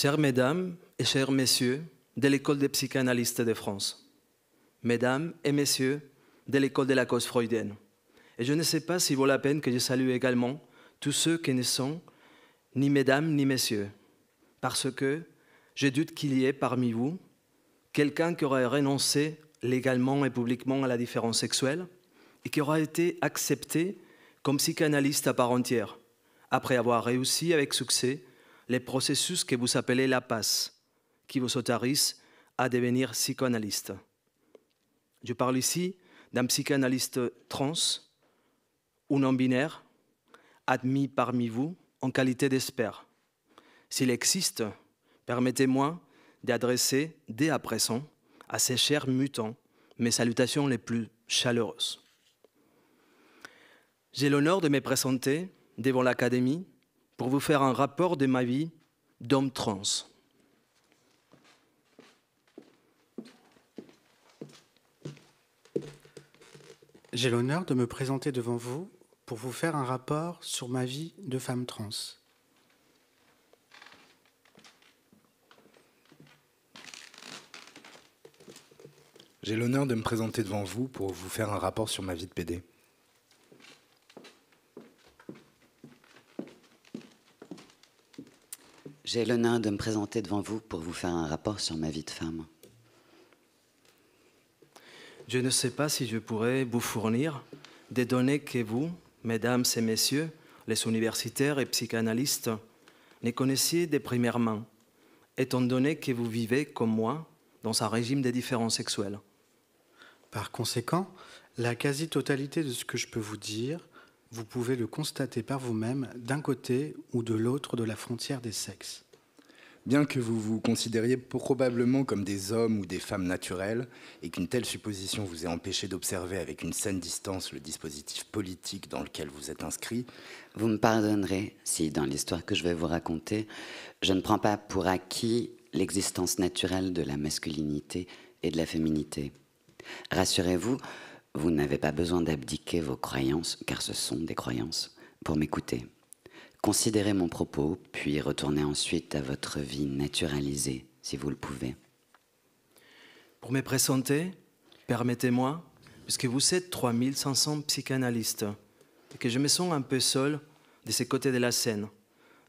Chères mesdames et chers messieurs de l'école des psychanalystes de France, mesdames et messieurs de l'école de la cause freudienne, et je ne sais pas s'il vaut la peine que je salue également tous ceux qui ne sont ni mesdames ni messieurs, parce que je doute qu'il y ait parmi vous quelqu'un qui aurait renoncé légalement et publiquement à la différence sexuelle et qui aurait été accepté comme psychanalyste à part entière, après avoir réussi avec succès les processus que vous appelez la passe, qui vous autorise à devenir psychoanalyste. Je parle ici d'un psychanalyste trans ou non-binaire, admis parmi vous en qualité d'espère. S'il existe, permettez-moi d'adresser dès à présent à ces chers mutants mes salutations les plus chaleureuses. J'ai l'honneur de me présenter devant l'Académie pour vous faire un rapport de ma vie d'homme trans. J'ai l'honneur de me présenter devant vous pour vous faire un rapport sur ma vie de femme trans. J'ai l'honneur de me présenter devant vous pour vous faire un rapport sur ma vie de PD. J'ai l'honneur de me présenter devant vous pour vous faire un rapport sur ma vie de femme. Je ne sais pas si je pourrais vous fournir des données que vous, mesdames et messieurs, les universitaires et psychanalystes, ne connaissiez de première main, étant donné que vous vivez, comme moi, dans un régime des différences sexuelles. Par conséquent, la quasi-totalité de ce que je peux vous dire vous pouvez le constater par vous-même d'un côté ou de l'autre de la frontière des sexes. Bien que vous vous considériez probablement comme des hommes ou des femmes naturelles, et qu'une telle supposition vous ait empêché d'observer avec une saine distance le dispositif politique dans lequel vous êtes inscrit, vous me pardonnerez si, dans l'histoire que je vais vous raconter, je ne prends pas pour acquis l'existence naturelle de la masculinité et de la féminité. Rassurez-vous, vous n'avez pas besoin d'abdiquer vos croyances, car ce sont des croyances, pour m'écouter. Considérez mon propos, puis retournez ensuite à votre vie naturalisée, si vous le pouvez. Pour me présenter, permettez-moi, puisque vous êtes 3500 psychanalystes, et que je me sens un peu seul de ce côté de la scène,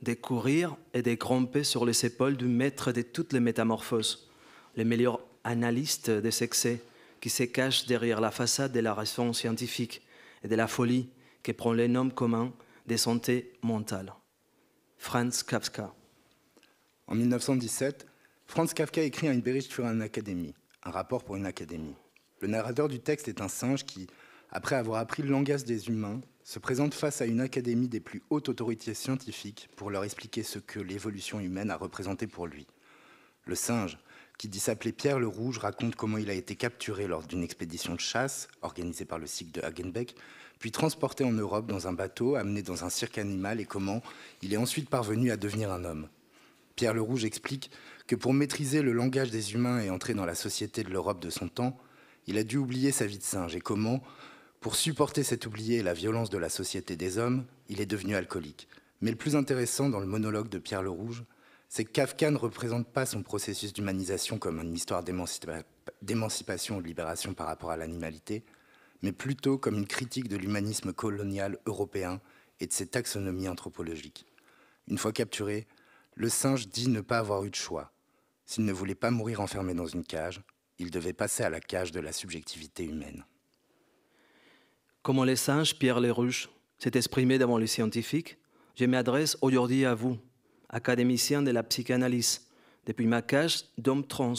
de courir et de grimper sur les épaules du maître de toutes les métamorphoses, le meilleur analyste des excès, qui se cache derrière la façade de la raison scientifique et de la folie qui prend les noms communs des santé mentale. Franz Kafka. En 1917, Franz Kafka écrit un Bericht sur une académie, un rapport pour une académie. Le narrateur du texte est un singe qui, après avoir appris le langage des humains, se présente face à une académie des plus hautes autorités scientifiques pour leur expliquer ce que l'évolution humaine a représenté pour lui. Le singe, qui dit s'appeler Pierre le Rouge, raconte comment il a été capturé lors d'une expédition de chasse organisée par le cycle de Hagenbeck, puis transporté en Europe dans un bateau, amené dans un cirque animal et comment il est ensuite parvenu à devenir un homme. Pierre le Rouge explique que pour maîtriser le langage des humains et entrer dans la société de l'Europe de son temps, il a dû oublier sa vie de singe et comment, pour supporter cet oublié et la violence de la société des hommes, il est devenu alcoolique. Mais le plus intéressant dans le monologue de Pierre le Rouge, c'est que Kafka ne représente pas son processus d'humanisation comme une histoire d'émancipation ou de libération par rapport à l'animalité, mais plutôt comme une critique de l'humanisme colonial européen et de ses taxonomies anthropologiques. Une fois capturé, le singe dit ne pas avoir eu de choix. S'il ne voulait pas mourir enfermé dans une cage, il devait passer à la cage de la subjectivité humaine. Comment les singes, Pierre Leruche s'est exprimé devant les scientifiques, je m'adresse aujourd'hui à vous, académicien de la psychanalyse. Depuis ma cage d'homme trans,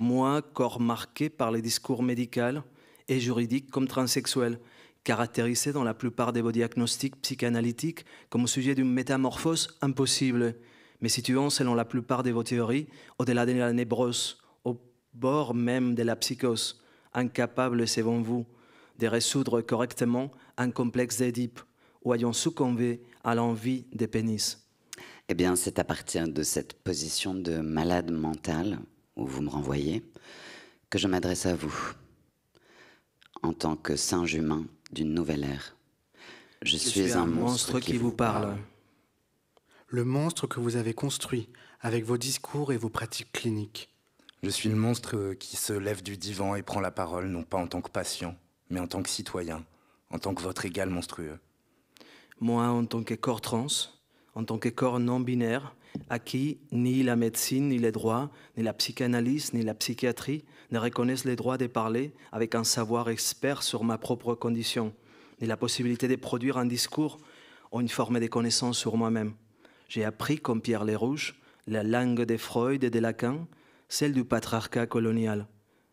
moi, corps marqué par les discours médicaux et juridiques comme transsexuel, caractérisé dans la plupart de vos diagnostics psychanalytiques comme sujet d'une métamorphose impossible, mais situé selon la plupart de vos théories au-delà de la nébrose, au bord même de la psychose, incapable, selon vous, de résoudre correctement un complexe d'Édipe ou ayant succombé à l'envie des pénis. Eh bien, c'est à partir de cette position de malade mental, où vous me renvoyez, que je m'adresse à vous, en tant que singe humain d'une nouvelle ère. Je, suis, un, monstre, qui, vous parle. parle. Le monstre que vous avez construit avec vos discours et vos pratiques cliniques. Je suis le monstre qui se lève du divan et prend la parole, non pas en tant que patient, mais en tant que citoyen, en tant que votre égal monstrueux. Moi, en tant que corps trans, en tant que corps non binaire à qui ni la médecine, ni les droits, ni la psychanalyse, ni la psychiatrie ne reconnaissent les droits de parler avec un savoir expert sur ma propre condition, ni la possibilité de produire un discours ou une forme de connaissance sur moi-même. J'ai appris, comme Pierre Lerouge, la langue des Freud et des Lacan, celle du patriarcat colonial,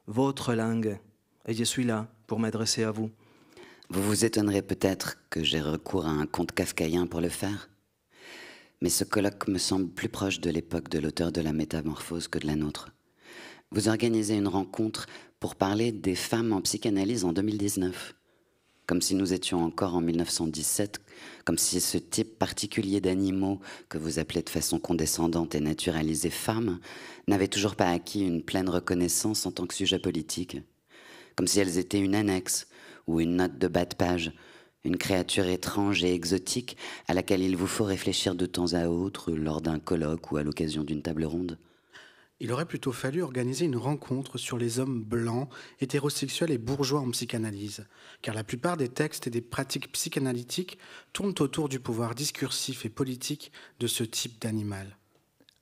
votre langue, et je suis là pour m'adresser à vous. Vous vous étonnerez peut-être que j'ai recours à un conte kafkaïen pour le faire mais ce colloque me semble plus proche de l'époque de l'auteur de la métamorphose que de la nôtre. Vous organisez une rencontre pour parler des femmes en psychanalyse en 2019, comme si nous étions encore en 1917, comme si ce type particulier d'animaux que vous appelez de façon condescendante et naturalisée femmes n'avait toujours pas acquis une pleine reconnaissance en tant que sujet politique, comme si elles étaient une annexe ou une note de bas de page une créature étrange et exotique à laquelle il vous faut réfléchir de temps à autre lors d'un colloque ou à l'occasion d'une table ronde Il aurait plutôt fallu organiser une rencontre sur les hommes blancs, hétérosexuels et bourgeois en psychanalyse, car la plupart des textes et des pratiques psychanalytiques tournent autour du pouvoir discursif et politique de ce type d'animal.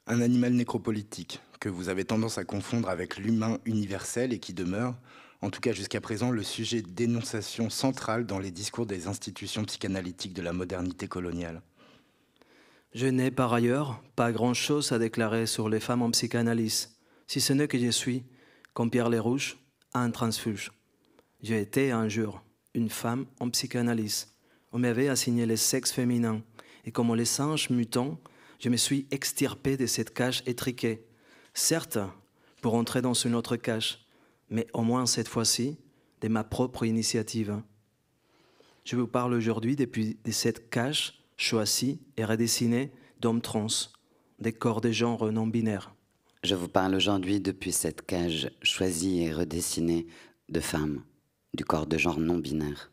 Un animal nécropolitique que vous avez tendance à confondre avec l'humain universel et qui demeure, en tout cas jusqu'à présent, le sujet d'énonciation centrale dans les discours des institutions psychanalytiques de la modernité coloniale. Je n'ai par ailleurs pas grand-chose à déclarer sur les femmes en psychanalyse, si ce n'est que je suis, comme Pierre Lerouche, un transfuge. J'ai été un jour une femme en psychanalyse. On m'avait assigné le sexe féminin, et comme les singes mutants, je me suis extirpé de cette cage étriquée. Certes, pour entrer dans une autre cage, mais au moins cette fois-ci, de ma propre initiative. Hein. Je vous parle aujourd'hui depuis cette cage choisie et redessinée d'hommes trans, des corps des genres non binaires. Je vous parle aujourd'hui depuis cette cage choisie et redessinée de femmes, du corps de genre non binaire.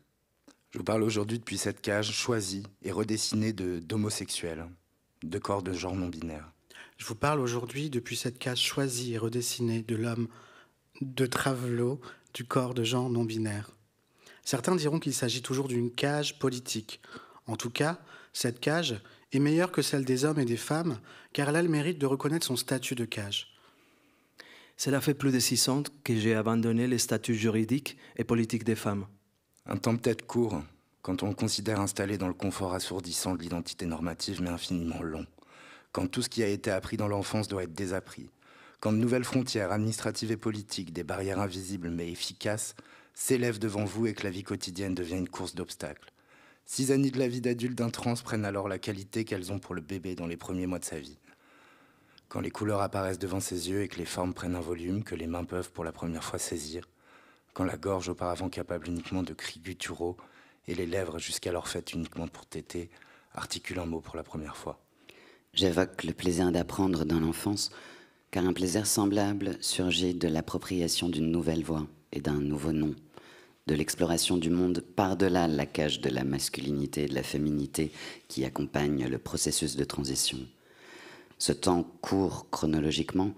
Je vous parle aujourd'hui depuis cette cage choisie et redessinée d'homosexuels, de, corps de genre non binaire. Je vous parle aujourd'hui depuis cette cage choisie et redessinée de l'homme de travelo, du corps de gens non binaires. Certains diront qu'il s'agit toujours d'une cage politique. En tout cas, cette cage est meilleure que celle des hommes et des femmes, car elle mérite de reconnaître son statut de cage. Cela fait plus de six ans que j'ai abandonné les statuts juridiques et politiques des femmes. Un temps peut-être court, quand on le considère installé dans le confort assourdissant de l'identité normative, mais infiniment long. Quand tout ce qui a été appris dans l'enfance doit être désappris, quand de nouvelles frontières administratives et politiques, des barrières invisibles mais efficaces, s'élèvent devant vous et que la vie quotidienne devient une course d'obstacles. Six années de la vie d'adulte d'un trans prennent alors la qualité qu'elles ont pour le bébé dans les premiers mois de sa vie. Quand les couleurs apparaissent devant ses yeux et que les formes prennent un volume que les mains peuvent pour la première fois saisir, quand la gorge auparavant capable uniquement de cris gutturaux et les lèvres jusqu'alors faites uniquement pour téter articulent un mot pour la première fois. J'évoque le plaisir d'apprendre dans l'enfance, car un plaisir semblable surgit de l'appropriation d'une nouvelle voix et d'un nouveau nom, de l'exploration du monde par-delà la cage de la masculinité et de la féminité qui accompagne le processus de transition. Ce temps court chronologiquement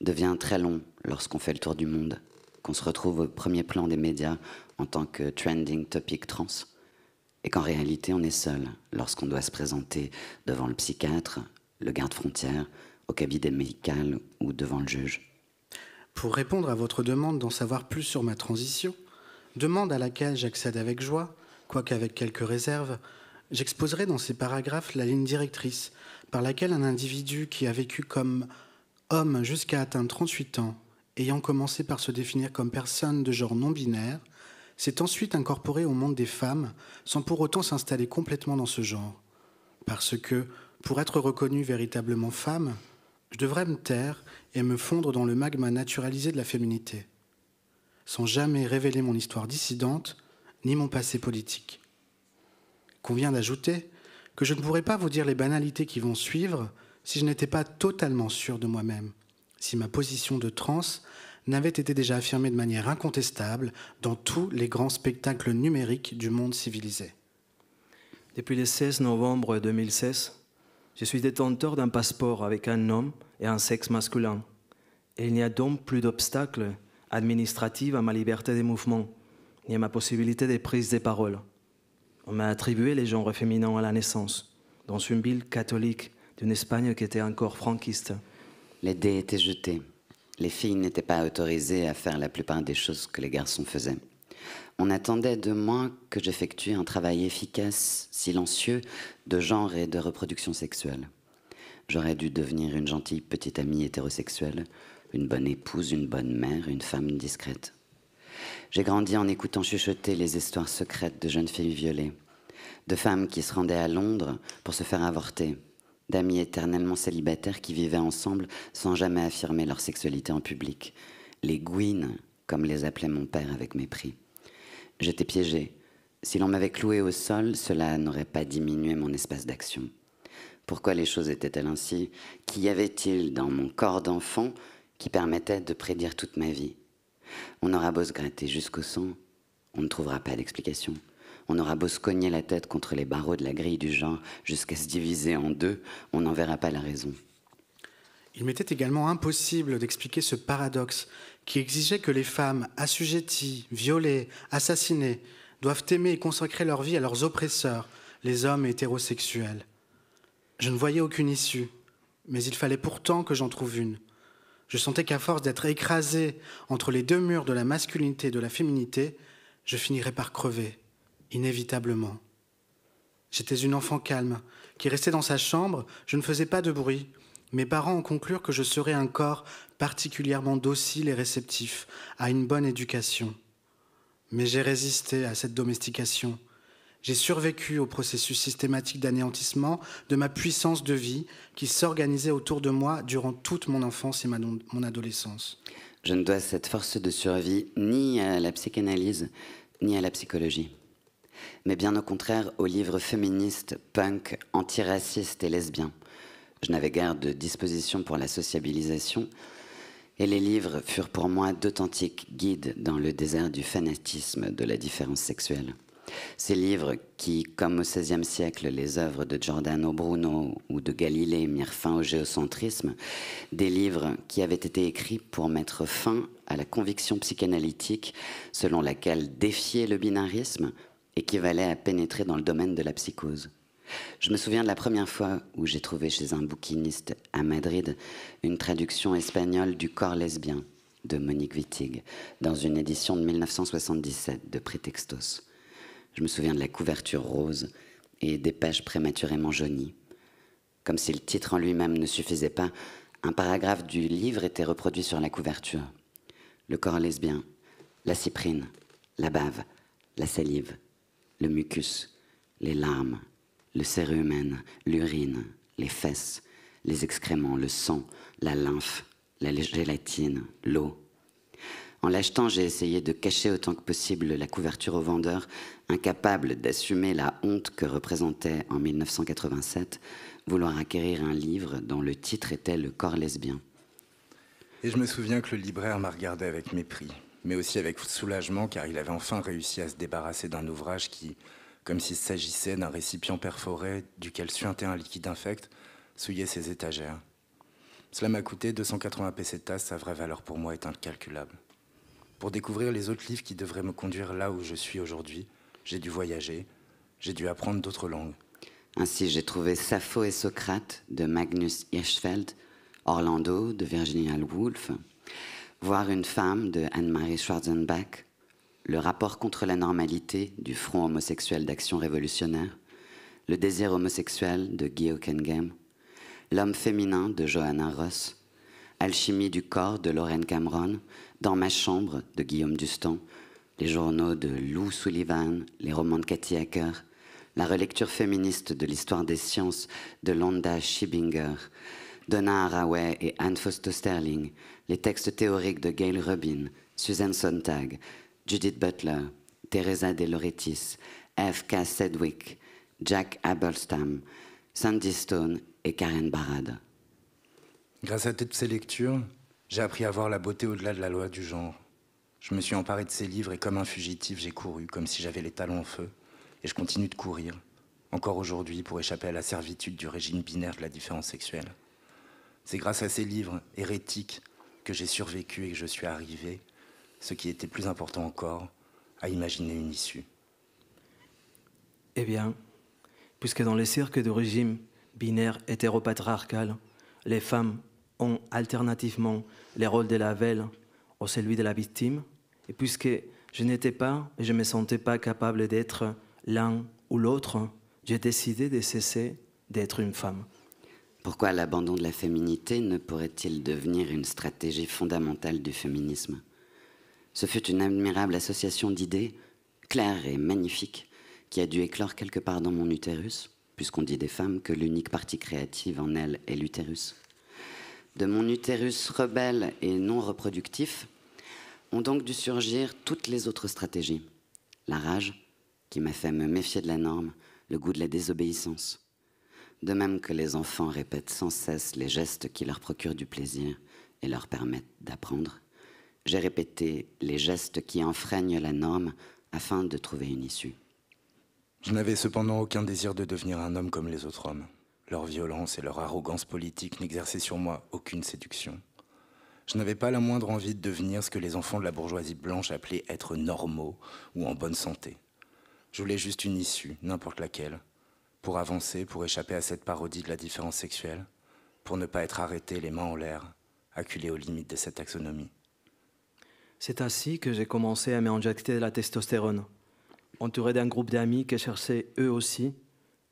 devient très long lorsqu'on fait le tour du monde, qu'on se retrouve au premier plan des médias en tant que trending topic trans, et qu'en réalité on est seul lorsqu'on doit se présenter devant le psychiatre, le garde-frontière, au cabinet médical ou devant le juge. Pour répondre à votre demande d'en savoir plus sur ma transition, demande à laquelle j'accède avec joie, quoique avec quelques réserves, j'exposerai dans ces paragraphes la ligne directrice par laquelle un individu qui a vécu comme homme jusqu'à atteindre 38 ans, ayant commencé par se définir comme personne de genre non binaire, s'est ensuite incorporé au monde des femmes sans pour autant s'installer complètement dans ce genre. Parce que, pour être reconnu véritablement femme, je devrais me taire et me fondre dans le magma naturalisé de la féminité, sans jamais révéler mon histoire dissidente ni mon passé politique. Convient d'ajouter que je ne pourrais pas vous dire les banalités qui vont suivre si je n'étais pas totalement sûr de moi-même, si ma position de trans n'avait été déjà affirmée de manière incontestable dans tous les grands spectacles numériques du monde civilisé. Depuis le 16 novembre 2016, je suis détenteur d'un passeport avec un nom et un sexe masculin. il n'y a donc plus d'obstacles administratifs à ma liberté de mouvement, ni à ma possibilité de prise des paroles. On m'a attribué les genres féminins à la naissance, dans une ville catholique d'une Espagne qui était encore franquiste. Les dés étaient jetés. Les filles n'étaient pas autorisées à faire la plupart des choses que les garçons faisaient. On attendait de moi que j'effectue un travail efficace, silencieux, de genre et de reproduction sexuelle. J'aurais dû devenir une gentille petite amie hétérosexuelle, une bonne épouse, une bonne mère, une femme discrète. J'ai grandi en écoutant chuchoter les histoires secrètes de jeunes filles violées, de femmes qui se rendaient à Londres pour se faire avorter, d'amis éternellement célibataires qui vivaient ensemble sans jamais affirmer leur sexualité en public, les gouines, comme les appelait mon père avec mépris. J'étais piégé. Si l'on m'avait cloué au sol, cela n'aurait pas diminué mon espace d'action. Pourquoi les choses étaient-elles ainsi Qu'y avait-il dans mon corps d'enfant qui permettait de prédire toute ma vie On aura beau se gratter jusqu'au sang, on ne trouvera pas d'explication. On aura beau se cogner la tête contre les barreaux de la grille du genre jusqu'à se diviser en deux, on n'en verra pas la raison. Il m'était également impossible d'expliquer ce paradoxe qui exigeait que les femmes assujetties, violées, assassinées, doivent aimer et consacrer leur vie à leurs oppresseurs, les hommes hétérosexuels. Je ne voyais aucune issue, mais il fallait pourtant que j'en trouve une. Je sentais qu'à force d'être écrasée entre les deux murs de la masculinité et de la féminité, je finirais par crever, inévitablement. J'étais une enfant calme, qui restait dans sa chambre, je ne faisais pas de bruit, mes parents en conclurent que je serais un corps particulièrement docile et réceptif à une bonne éducation. Mais j'ai résisté à cette domestication. J'ai survécu au processus systématique d'anéantissement de ma puissance de vie qui s'organisait autour de moi durant toute mon enfance et mon adolescence. Je ne dois cette force de survie ni à la psychanalyse, ni à la psychologie. Mais bien au contraire aux livres féministes, punk, antiraciste et lesbiens. Je n'avais guère de disposition pour la sociabilisation, et les livres furent pour moi d'authentiques guides dans le désert du fanatisme de la différence sexuelle. Ces livres qui, comme au XVIe siècle les œuvres de Giordano Bruno ou de Galilée mirent fin au géocentrisme, des livres qui avaient été écrits pour mettre fin à la conviction psychanalytique selon laquelle défier le binarisme équivalait à pénétrer dans le domaine de la psychose. Je me souviens de la première fois où j'ai trouvé chez un bouquiniste à Madrid une traduction espagnole du corps lesbien de Monique Wittig dans une édition de 1977 de Pretextos. Je me souviens de la couverture rose et des pages prématurément jaunies. Comme si le titre en lui-même ne suffisait pas, un paragraphe du livre était reproduit sur la couverture. Le corps lesbien, la cyprine, la bave, la salive, le mucus, les larmes, le humain, l'urine, les fesses, les excréments, le sang, la lymphe, la gélatine, l'eau. En l'achetant, j'ai essayé de cacher autant que possible la couverture au vendeur, incapable d'assumer la honte que représentait en 1987 vouloir acquérir un livre dont le titre était Le corps lesbien. Et je me souviens que le libraire m'a regardé avec mépris, mais aussi avec soulagement car il avait enfin réussi à se débarrasser d'un ouvrage qui, comme s'il s'agissait d'un récipient perforé duquel suintait un liquide infect, souillait ses étagères. Cela m'a coûté 280 pesetas, sa vraie valeur pour moi est incalculable. Pour découvrir les autres livres qui devraient me conduire là où je suis aujourd'hui, j'ai dû voyager, j'ai dû apprendre d'autres langues. Ainsi, j'ai trouvé Sappho et Socrate de Magnus Hirschfeld, Orlando de Virginia Woolf, Voir une femme de Anne-Marie Schwarzenbach, le rapport contre la normalité du Front homosexuel d'action révolutionnaire, le désir homosexuel de Guy Hockenham, l'homme féminin de Johanna Ross, Alchimie du corps de Lorraine Cameron, Dans ma chambre de Guillaume Dustan, les journaux de Lou Sullivan, les romans de Cathy Hacker, la relecture féministe de l'histoire des sciences de Londa Schibinger, Donna Haraway et Anne Foster Sterling, les textes théoriques de Gail Rubin, Susan Sontag, Judith Butler, Teresa De F.K. Sedwick, Jack Abelstam, Sandy Stone et Karen Barad. Grâce à toutes ces lectures, j'ai appris à voir la beauté au-delà de la loi du genre. Je me suis emparé de ces livres et comme un fugitif, j'ai couru comme si j'avais les talons en feu. Et je continue de courir, encore aujourd'hui, pour échapper à la servitude du régime binaire de la différence sexuelle. C'est grâce à ces livres hérétiques que j'ai survécu et que je suis arrivé ce qui était plus important encore, à imaginer une issue. Eh bien, puisque dans les cirques de régime binaire hétéropatriarcal, les femmes ont alternativement les rôles de la veille ou celui de la victime, et puisque je n'étais pas et je ne me sentais pas capable d'être l'un ou l'autre, j'ai décidé de cesser d'être une femme. Pourquoi l'abandon de la féminité ne pourrait-il devenir une stratégie fondamentale du féminisme ce fut une admirable association d'idées, claires et magnifique, qui a dû éclore quelque part dans mon utérus, puisqu'on dit des femmes que l'unique partie créative en elles est l'utérus. De mon utérus rebelle et non reproductif, ont donc dû surgir toutes les autres stratégies. La rage, qui m'a fait me méfier de la norme, le goût de la désobéissance. De même que les enfants répètent sans cesse les gestes qui leur procurent du plaisir et leur permettent d'apprendre j'ai répété les gestes qui enfreignent la norme afin de trouver une issue. Je n'avais cependant aucun désir de devenir un homme comme les autres hommes. Leur violence et leur arrogance politique n'exerçaient sur moi aucune séduction. Je n'avais pas la moindre envie de devenir ce que les enfants de la bourgeoisie blanche appelaient être normaux ou en bonne santé. Je voulais juste une issue, n'importe laquelle, pour avancer, pour échapper à cette parodie de la différence sexuelle, pour ne pas être arrêté les mains en l'air, acculé aux limites de cette taxonomie. C'est ainsi que j'ai commencé à m'injecter de la testostérone, entouré d'un groupe d'amis qui cherchaient eux aussi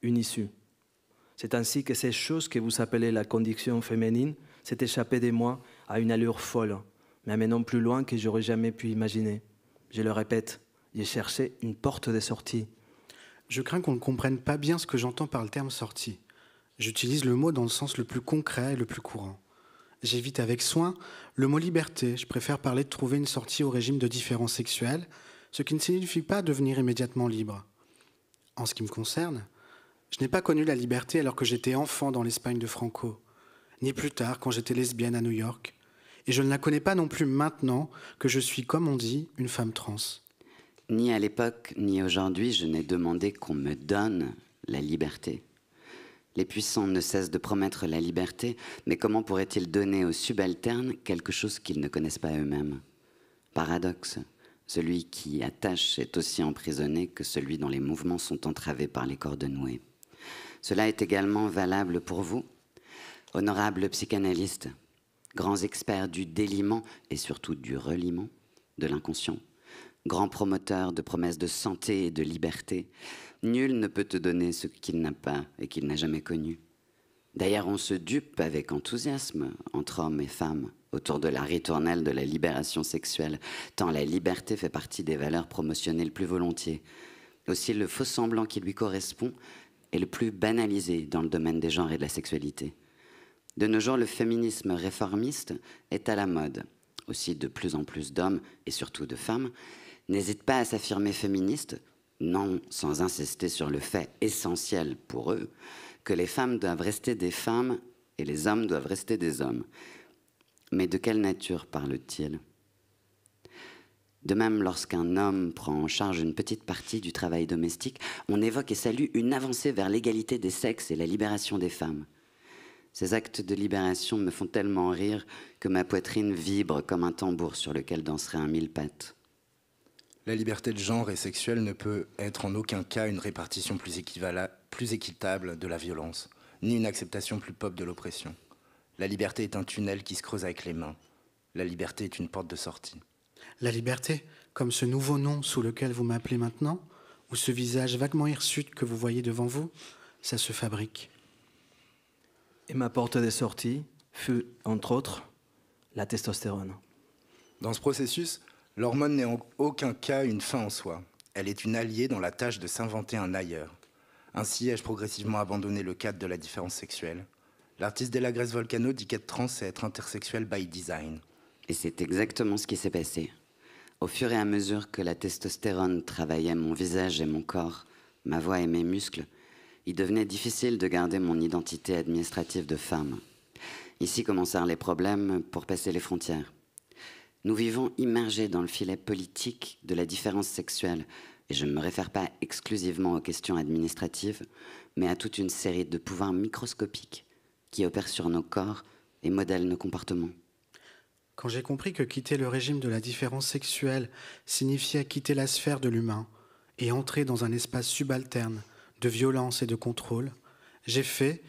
une issue. C'est ainsi que ces choses que vous appelez la condition féminine s'est échappée de moi à une allure folle, mais non plus loin que j'aurais jamais pu imaginer. Je le répète, j'ai cherché une porte de sortie. Je crains qu'on ne comprenne pas bien ce que j'entends par le terme sortie. J'utilise le mot dans le sens le plus concret et le plus courant j'évite avec soin le mot liberté. Je préfère parler de trouver une sortie au régime de différence sexuelle, ce qui ne signifie pas devenir immédiatement libre. En ce qui me concerne, je n'ai pas connu la liberté alors que j'étais enfant dans l'Espagne de Franco, ni plus tard quand j'étais lesbienne à New York, et je ne la connais pas non plus maintenant que je suis, comme on dit, une femme trans. Ni à l'époque, ni aujourd'hui, je n'ai demandé qu'on me donne la liberté. Les puissants ne cessent de promettre la liberté, mais comment pourraient-ils donner aux subalternes quelque chose qu'ils ne connaissent pas eux-mêmes Paradoxe, celui qui attache est aussi emprisonné que celui dont les mouvements sont entravés par les cordes nouées. Cela est également valable pour vous, honorables psychanalystes, grands experts du déliment et surtout du reliement de l'inconscient, grands promoteurs de promesses de santé et de liberté, Nul ne peut te donner ce qu'il n'a pas et qu'il n'a jamais connu. D'ailleurs, on se dupe avec enthousiasme entre hommes et femmes autour de la ritournelle de la libération sexuelle, tant la liberté fait partie des valeurs promotionnées le plus volontiers. Aussi, le faux semblant qui lui correspond est le plus banalisé dans le domaine des genres et de la sexualité. De nos jours, le féminisme réformiste est à la mode. Aussi, de plus en plus d'hommes, et surtout de femmes, n'hésitent pas à s'affirmer féministes non sans insister sur le fait essentiel pour eux que les femmes doivent rester des femmes et les hommes doivent rester des hommes. Mais de quelle nature parle-t-il de même, lorsqu'un homme prend en charge une petite partie du travail domestique, on évoque et salue une avancée vers l'égalité des sexes et la libération des femmes. Ces actes de libération me font tellement rire que ma poitrine vibre comme un tambour sur lequel danserait un mille pattes. La liberté de genre et sexuelle ne peut être en aucun cas une répartition plus, plus équitable de la violence, ni une acceptation plus pop de l'oppression. La liberté est un tunnel qui se creuse avec les mains. La liberté est une porte de sortie. La liberté, comme ce nouveau nom sous lequel vous m'appelez maintenant, ou ce visage vaguement hirsute que vous voyez devant vous, ça se fabrique. Et ma porte de sortie fut, entre autres, la testostérone. Dans ce processus, L'hormone n'est en aucun cas une fin en soi. Elle est une alliée dans la tâche de s'inventer un ailleurs. Ainsi ai-je progressivement abandonné le cadre de la différence sexuelle. L'artiste de la Grèce Volcano dit qu'être trans, c'est être intersexuel by design. Et c'est exactement ce qui s'est passé. Au fur et à mesure que la testostérone travaillait mon visage et mon corps, ma voix et mes muscles, il devenait difficile de garder mon identité administrative de femme. Ici commencèrent les problèmes pour passer les frontières. Nous vivons immergés dans le filet politique de la différence sexuelle, et je ne me réfère pas exclusivement aux questions administratives, mais à toute une série de pouvoirs microscopiques qui opèrent sur nos corps et modèlent nos comportements. Quand j'ai compris que quitter le régime de la différence sexuelle signifiait quitter la sphère de l'humain et entrer dans un espace subalterne de violence et de contrôle, j'ai fait,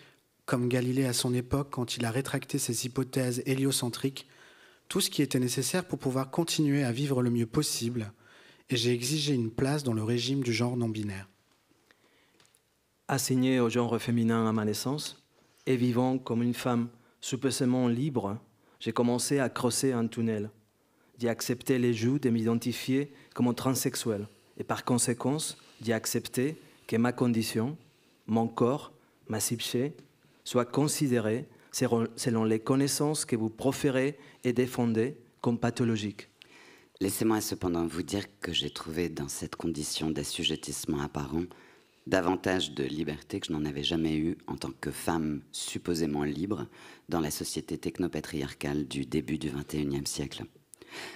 comme Galilée à son époque quand il a rétracté ses hypothèses héliocentriques, tout ce qui était nécessaire pour pouvoir continuer à vivre le mieux possible, et j'ai exigé une place dans le régime du genre non-binaire. Assigné au genre féminin à ma naissance, et vivant comme une femme supposément libre, j'ai commencé à creuser un tunnel, d'y accepter les joues de m'identifier comme transsexuel, et par conséquence d'y accepter que ma condition, mon corps, ma psyché, soit considérée selon les connaissances que vous proférez et défendez comme pathologiques. Laissez-moi cependant vous dire que j'ai trouvé dans cette condition d'assujettissement apparent davantage de liberté que je n'en avais jamais eu en tant que femme supposément libre dans la société technopatriarcale du début du XXIe siècle.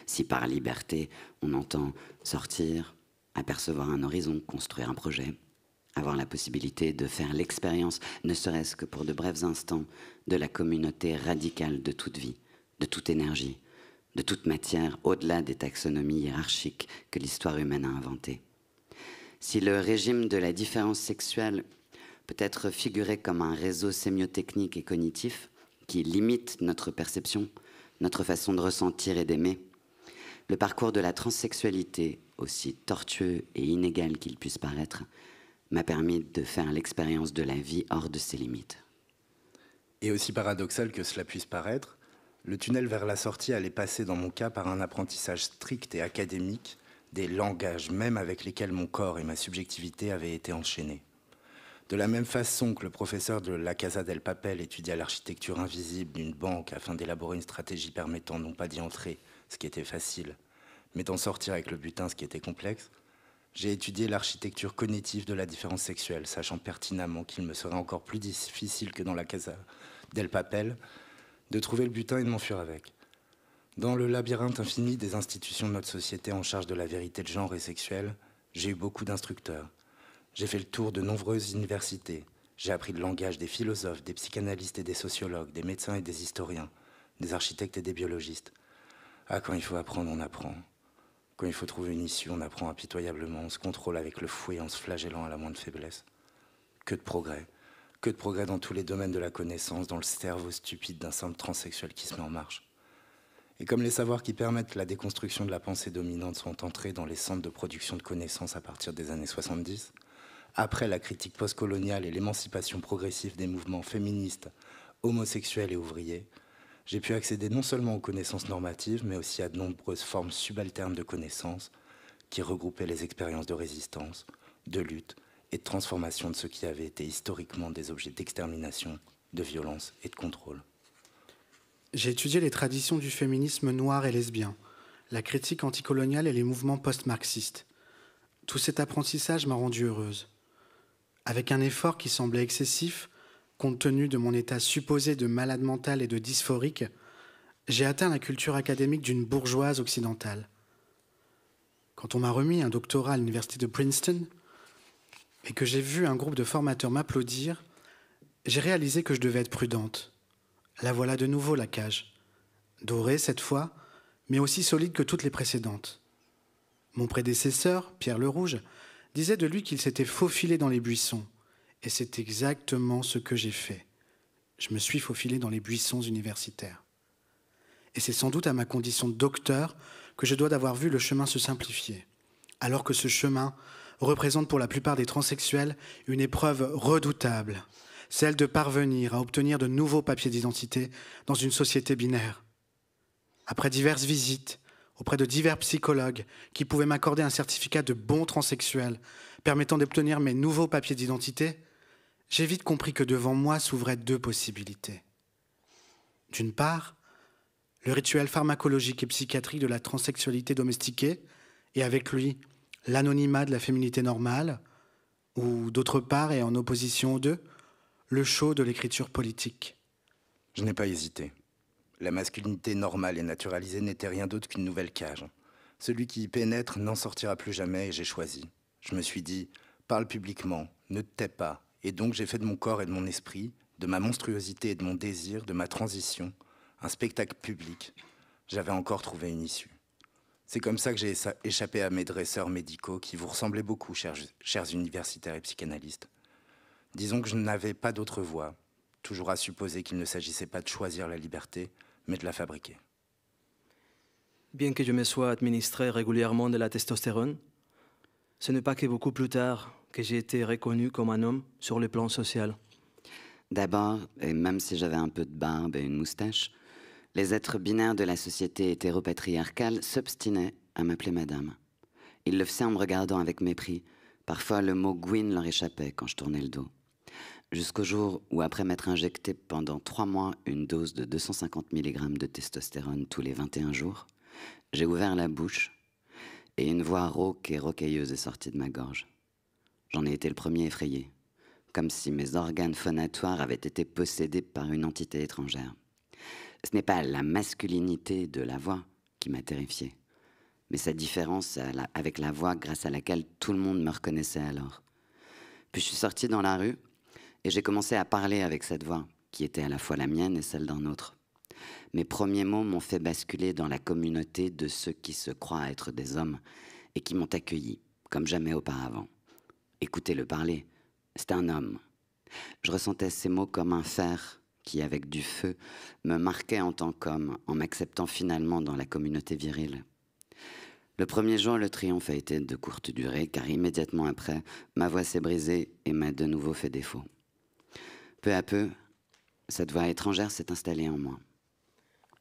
Si par liberté on entend sortir, apercevoir un horizon, construire un projet, avoir la possibilité de faire l'expérience, ne serait-ce que pour de brefs instants, de la communauté radicale de toute vie, de toute énergie, de toute matière au-delà des taxonomies hiérarchiques que l'histoire humaine a inventées. Si le régime de la différence sexuelle peut être figuré comme un réseau sémiotechnique et cognitif qui limite notre perception, notre façon de ressentir et d'aimer, le parcours de la transsexualité, aussi tortueux et inégal qu'il puisse paraître, m'a permis de faire l'expérience de la vie hors de ses limites. Et aussi paradoxal que cela puisse paraître, le tunnel vers la sortie allait passer dans mon cas par un apprentissage strict et académique des langages même avec lesquels mon corps et ma subjectivité avaient été enchaînés. De la même façon que le professeur de la Casa del Papel étudia l'architecture invisible d'une banque afin d'élaborer une stratégie permettant non pas d'y entrer, ce qui était facile, mais d'en sortir avec le butin, ce qui était complexe, j'ai étudié l'architecture cognitive de la différence sexuelle, sachant pertinemment qu'il me serait encore plus difficile que dans la Casa d'El Papel, de trouver le butin et de m'enfuir avec. Dans le labyrinthe infini des institutions de notre société en charge de la vérité de genre et sexuelle, j'ai eu beaucoup d'instructeurs. J'ai fait le tour de nombreuses universités. J'ai appris le langage des philosophes, des psychanalystes et des sociologues, des médecins et des historiens, des architectes et des biologistes. Ah, quand il faut apprendre, on apprend. Quand il faut trouver une issue, on apprend impitoyablement, on se contrôle avec le fouet en se flagellant à la moindre faiblesse. Que de progrès. Que de progrès dans tous les domaines de la connaissance, dans le cerveau stupide d'un simple transsexuel qui se met en marche. Et comme les savoirs qui permettent la déconstruction de la pensée dominante sont entrés dans les centres de production de connaissances à partir des années 70, après la critique postcoloniale et l'émancipation progressive des mouvements féministes, homosexuels et ouvriers, j'ai pu accéder non seulement aux connaissances normatives, mais aussi à de nombreuses formes subalternes de connaissances qui regroupaient les expériences de résistance, de lutte, et de transformation de ce qui avait été historiquement des objets d'extermination, de violence et de contrôle. J'ai étudié les traditions du féminisme noir et lesbien, la critique anticoloniale et les mouvements post-marxistes. Tout cet apprentissage m'a rendue heureuse. Avec un effort qui semblait excessif, compte tenu de mon état supposé de malade mental et de dysphorique, j'ai atteint la culture académique d'une bourgeoise occidentale. Quand on m'a remis un doctorat à l'université de Princeton, et que j'ai vu un groupe de formateurs m'applaudir, j'ai réalisé que je devais être prudente. La voilà de nouveau, la cage. Dorée cette fois, mais aussi solide que toutes les précédentes. Mon prédécesseur, Pierre le Rouge, disait de lui qu'il s'était faufilé dans les buissons. Et c'est exactement ce que j'ai fait. Je me suis faufilé dans les buissons universitaires. Et c'est sans doute à ma condition de docteur que je dois d'avoir vu le chemin se simplifier. Alors que ce chemin représente pour la plupart des transsexuels une épreuve redoutable, celle de parvenir à obtenir de nouveaux papiers d'identité dans une société binaire. Après diverses visites auprès de divers psychologues qui pouvaient m'accorder un certificat de bon transsexuel permettant d'obtenir mes nouveaux papiers d'identité, j'ai vite compris que devant moi s'ouvraient deux possibilités. D'une part, le rituel pharmacologique et psychiatrique de la transsexualité domestiquée, et avec lui l'anonymat de la féminité normale, ou d'autre part, et en opposition aux deux, le show de l'écriture politique. Je n'ai pas hésité. La masculinité normale et naturalisée n'était rien d'autre qu'une nouvelle cage. Celui qui y pénètre n'en sortira plus jamais et j'ai choisi. Je me suis dit, parle publiquement, ne te tais pas. Et donc j'ai fait de mon corps et de mon esprit, de ma monstruosité et de mon désir, de ma transition, un spectacle public. J'avais encore trouvé une issue. C'est comme ça que j'ai échappé à mes dresseurs médicaux qui vous ressemblaient beaucoup, chers, universitaires et psychanalystes. Disons que je n'avais pas d'autre voie, toujours à supposer qu'il ne s'agissait pas de choisir la liberté, mais de la fabriquer. Bien que je me sois administré régulièrement de la testostérone, ce n'est pas que beaucoup plus tard que j'ai été reconnu comme un homme sur le plan social. D'abord, et même si j'avais un peu de barbe et une moustache, les êtres binaires de la société hétéropatriarcale s'obstinaient à m'appeler madame. Ils le faisaient en me regardant avec mépris. Parfois, le mot Gwyn leur échappait quand je tournais le dos. Jusqu'au jour où, après m'être injecté pendant trois mois une dose de 250 mg de testostérone tous les 21 jours, j'ai ouvert la bouche et une voix rauque et rocailleuse est sortie de ma gorge. J'en ai été le premier effrayé, comme si mes organes phonatoires avaient été possédés par une entité étrangère. Ce n'est pas la masculinité de la voix qui m'a terrifiée, mais sa différence avec la voix grâce à laquelle tout le monde me reconnaissait alors. Puis je suis sorti dans la rue et j'ai commencé à parler avec cette voix, qui était à la fois la mienne et celle d'un autre. Mes premiers mots m'ont fait basculer dans la communauté de ceux qui se croient être des hommes et qui m'ont accueilli, comme jamais auparavant. Écoutez-le parler, c'est un homme. Je ressentais ces mots comme un fer qui, avec du feu, me marquait en tant qu'homme, en m'acceptant finalement dans la communauté virile. Le premier jour, le triomphe a été de courte durée, car immédiatement après, ma voix s'est brisée et m'a de nouveau fait défaut. Peu à peu, cette voix étrangère s'est installée en moi.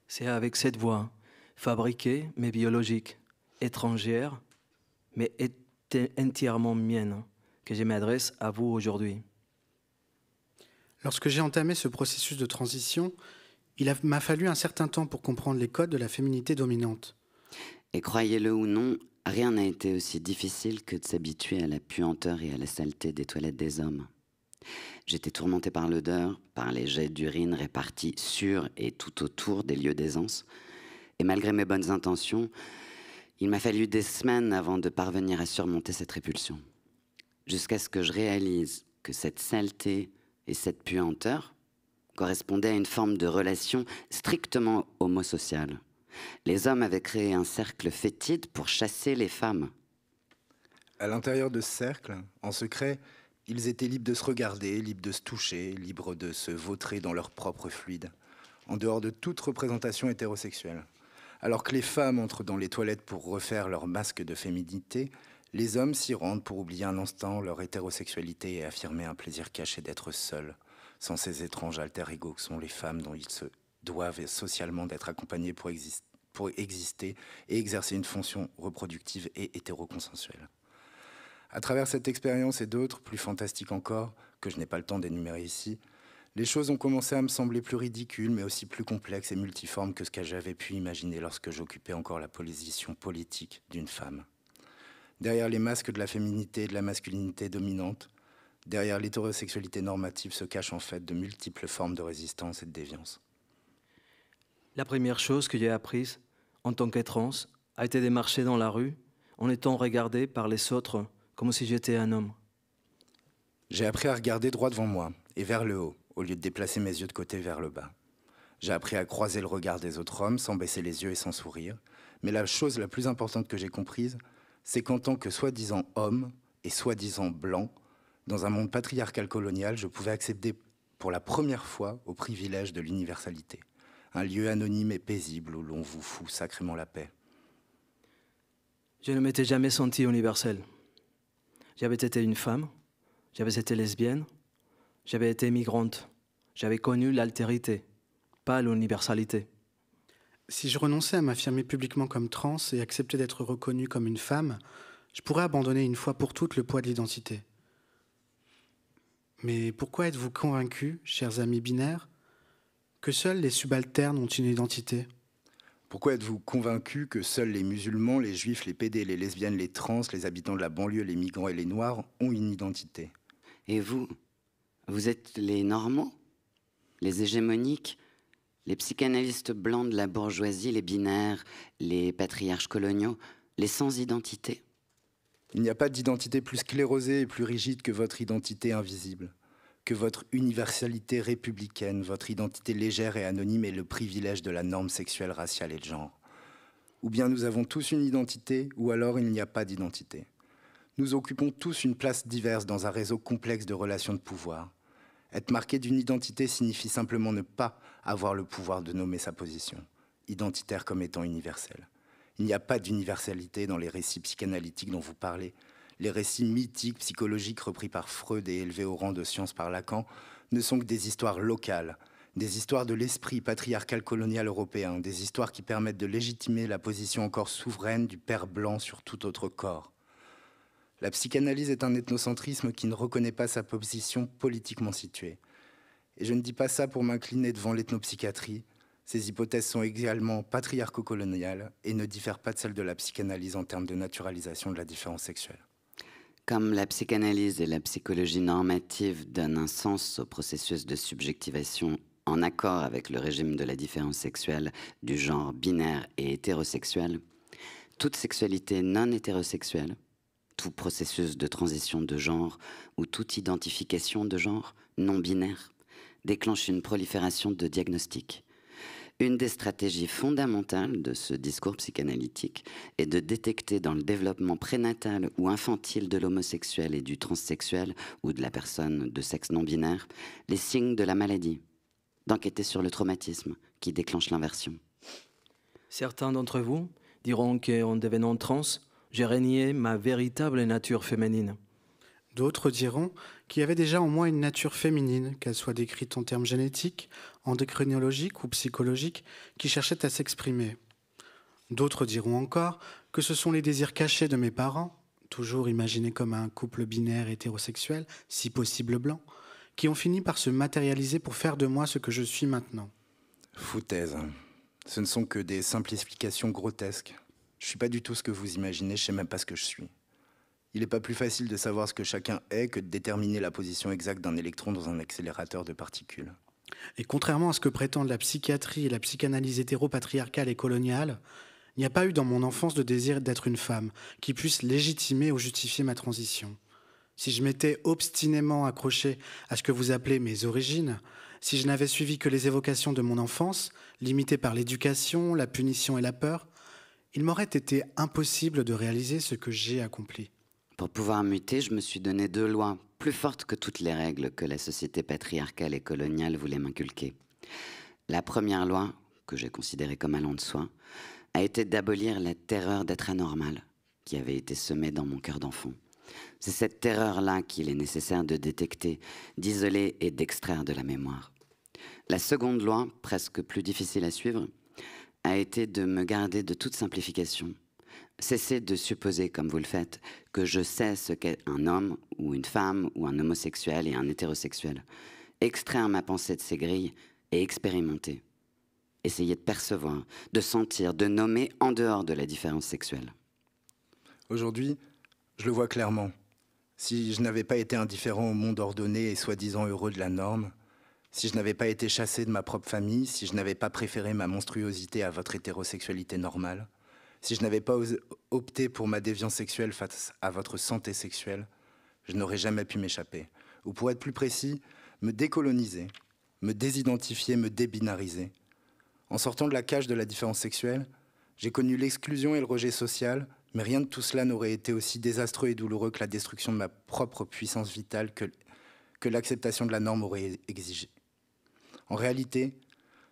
C'est avec cette voix, fabriquée mais biologique, étrangère, mais entièrement mienne, que je m'adresse à vous aujourd'hui. Lorsque j'ai entamé ce processus de transition, il m'a fallu un certain temps pour comprendre les codes de la féminité dominante. Et croyez-le ou non, rien n'a été aussi difficile que de s'habituer à la puanteur et à la saleté des toilettes des hommes. J'étais tourmentée par l'odeur, par les jets d'urine répartis sur et tout autour des lieux d'aisance. Et malgré mes bonnes intentions, il m'a fallu des semaines avant de parvenir à surmonter cette répulsion. Jusqu'à ce que je réalise que cette saleté et cette puanteur correspondait à une forme de relation strictement homosociale. Les hommes avaient créé un cercle fétide pour chasser les femmes. À l'intérieur de ce cercle, en secret, ils étaient libres de se regarder, libres de se toucher, libres de se vautrer dans leur propre fluide, en dehors de toute représentation hétérosexuelle. Alors que les femmes entrent dans les toilettes pour refaire leur masque de féminité, les hommes s'y rendent pour oublier un instant leur hétérosexualité et affirmer un plaisir caché d'être seuls, sans ces étranges alter-ego que sont les femmes dont ils se doivent socialement d'être accompagnés pour, exister, pour exister et exercer une fonction reproductive et hétéroconsensuelle. À travers cette expérience et d'autres, plus fantastiques encore, que je n'ai pas le temps d'énumérer ici, les choses ont commencé à me sembler plus ridicules, mais aussi plus complexes et multiformes que ce que j'avais pu imaginer lorsque j'occupais encore la position politique d'une femme. Derrière les masques de la féminité et de la masculinité dominante, derrière l'hétérosexualité normative se cachent en fait de multiples formes de résistance et de déviance. La première chose que j'ai apprise en tant que a été de marcher dans la rue en étant regardé par les autres comme si j'étais un homme. J'ai appris à regarder droit devant moi et vers le haut au lieu de déplacer mes yeux de côté vers le bas. J'ai appris à croiser le regard des autres hommes sans baisser les yeux et sans sourire. Mais la chose la plus importante que j'ai comprise, c'est qu'en tant que soi-disant homme et soi-disant blanc, dans un monde patriarcal colonial, je pouvais accéder pour la première fois au privilège de l'universalité, un lieu anonyme et paisible où l'on vous fout sacrément la paix. Je ne m'étais jamais senti universel. J'avais été une femme, j'avais été lesbienne, j'avais été migrante, j'avais connu l'altérité, pas l'universalité si je renonçais à m'affirmer publiquement comme trans et acceptais d'être reconnue comme une femme, je pourrais abandonner une fois pour toutes le poids de l'identité. Mais pourquoi êtes-vous convaincus, chers amis binaires, que seuls les subalternes ont une identité Pourquoi êtes-vous convaincus que seuls les musulmans, les juifs, les pédés, les lesbiennes, les trans, les habitants de la banlieue, les migrants et les noirs ont une identité Et vous Vous êtes les normands Les hégémoniques les psychanalystes blancs de la bourgeoisie, les binaires, les patriarches coloniaux, les sans-identité. Il n'y a pas d'identité plus sclérosée et plus rigide que votre identité invisible, que votre universalité républicaine, votre identité légère et anonyme et le privilège de la norme sexuelle, raciale et de genre. Ou bien nous avons tous une identité, ou alors il n'y a pas d'identité. Nous occupons tous une place diverse dans un réseau complexe de relations de pouvoir. Être marqué d'une identité signifie simplement ne pas avoir le pouvoir de nommer sa position, identitaire comme étant universelle. Il n'y a pas d'universalité dans les récits psychanalytiques dont vous parlez. Les récits mythiques, psychologiques repris par Freud et élevés au rang de science par Lacan ne sont que des histoires locales, des histoires de l'esprit patriarcal colonial européen, des histoires qui permettent de légitimer la position encore souveraine du père blanc sur tout autre corps. La psychanalyse est un ethnocentrisme qui ne reconnaît pas sa position politiquement située. Et je ne dis pas ça pour m'incliner devant l'ethnopsychiatrie. Ces hypothèses sont également patriarco-coloniales et ne diffèrent pas de celles de la psychanalyse en termes de naturalisation de la différence sexuelle. Comme la psychanalyse et la psychologie normative donnent un sens au processus de subjectivation en accord avec le régime de la différence sexuelle du genre binaire et hétérosexuel, toute sexualité non hétérosexuelle, tout processus de transition de genre ou toute identification de genre non binaire déclenche une prolifération de diagnostics. Une des stratégies fondamentales de ce discours psychanalytique est de détecter dans le développement prénatal ou infantile de l'homosexuel et du transsexuel ou de la personne de sexe non binaire les signes de la maladie, d'enquêter sur le traumatisme qui déclenche l'inversion. Certains d'entre vous diront qu'en devenant trans, j'ai régné ma véritable nature féminine. D'autres diront qu'il y avait déjà en moi une nature féminine, qu'elle soit décrite en termes génétiques, endocrinologiques ou psychologiques, qui cherchait à s'exprimer. D'autres diront encore que ce sont les désirs cachés de mes parents, toujours imaginés comme un couple binaire hétérosexuel, si possible blanc, qui ont fini par se matérialiser pour faire de moi ce que je suis maintenant. Foutaise. Ce ne sont que des simples explications grotesques. Je ne suis pas du tout ce que vous imaginez, je ne sais même pas ce que je suis. Il n'est pas plus facile de savoir ce que chacun est que de déterminer la position exacte d'un électron dans un accélérateur de particules. Et contrairement à ce que prétendent la psychiatrie et la psychanalyse hétéropatriarcale et coloniale, il n'y a pas eu dans mon enfance de désir d'être une femme qui puisse légitimer ou justifier ma transition. Si je m'étais obstinément accroché à ce que vous appelez mes origines, si je n'avais suivi que les évocations de mon enfance, limitées par l'éducation, la punition et la peur, il m'aurait été impossible de réaliser ce que j'ai accompli. Pour pouvoir muter, je me suis donné deux lois, plus fortes que toutes les règles que la société patriarcale et coloniale voulait m'inculquer. La première loi, que j'ai considérée comme allant de soi, a été d'abolir la terreur d'être anormal qui avait été semée dans mon cœur d'enfant. C'est cette terreur-là qu'il est nécessaire de détecter, d'isoler et d'extraire de la mémoire. La seconde loi, presque plus difficile à suivre, a été de me garder de toute simplification. Cesser de supposer, comme vous le faites, que je sais ce qu'est un homme ou une femme ou un homosexuel et un hétérosexuel. Extraire ma pensée de ces grilles et expérimenter. Essayer de percevoir, de sentir, de nommer en dehors de la différence sexuelle. Aujourd'hui, je le vois clairement. Si je n'avais pas été indifférent au monde ordonné et soi-disant heureux de la norme, si je n'avais pas été chassé de ma propre famille, si je n'avais pas préféré ma monstruosité à votre hétérosexualité normale, si je n'avais pas opté pour ma déviance sexuelle face à votre santé sexuelle, je n'aurais jamais pu m'échapper. Ou pour être plus précis, me décoloniser, me désidentifier, me débinariser. En sortant de la cage de la différence sexuelle, j'ai connu l'exclusion et le rejet social, mais rien de tout cela n'aurait été aussi désastreux et douloureux que la destruction de ma propre puissance vitale que, que l'acceptation de la norme aurait exigé. En réalité,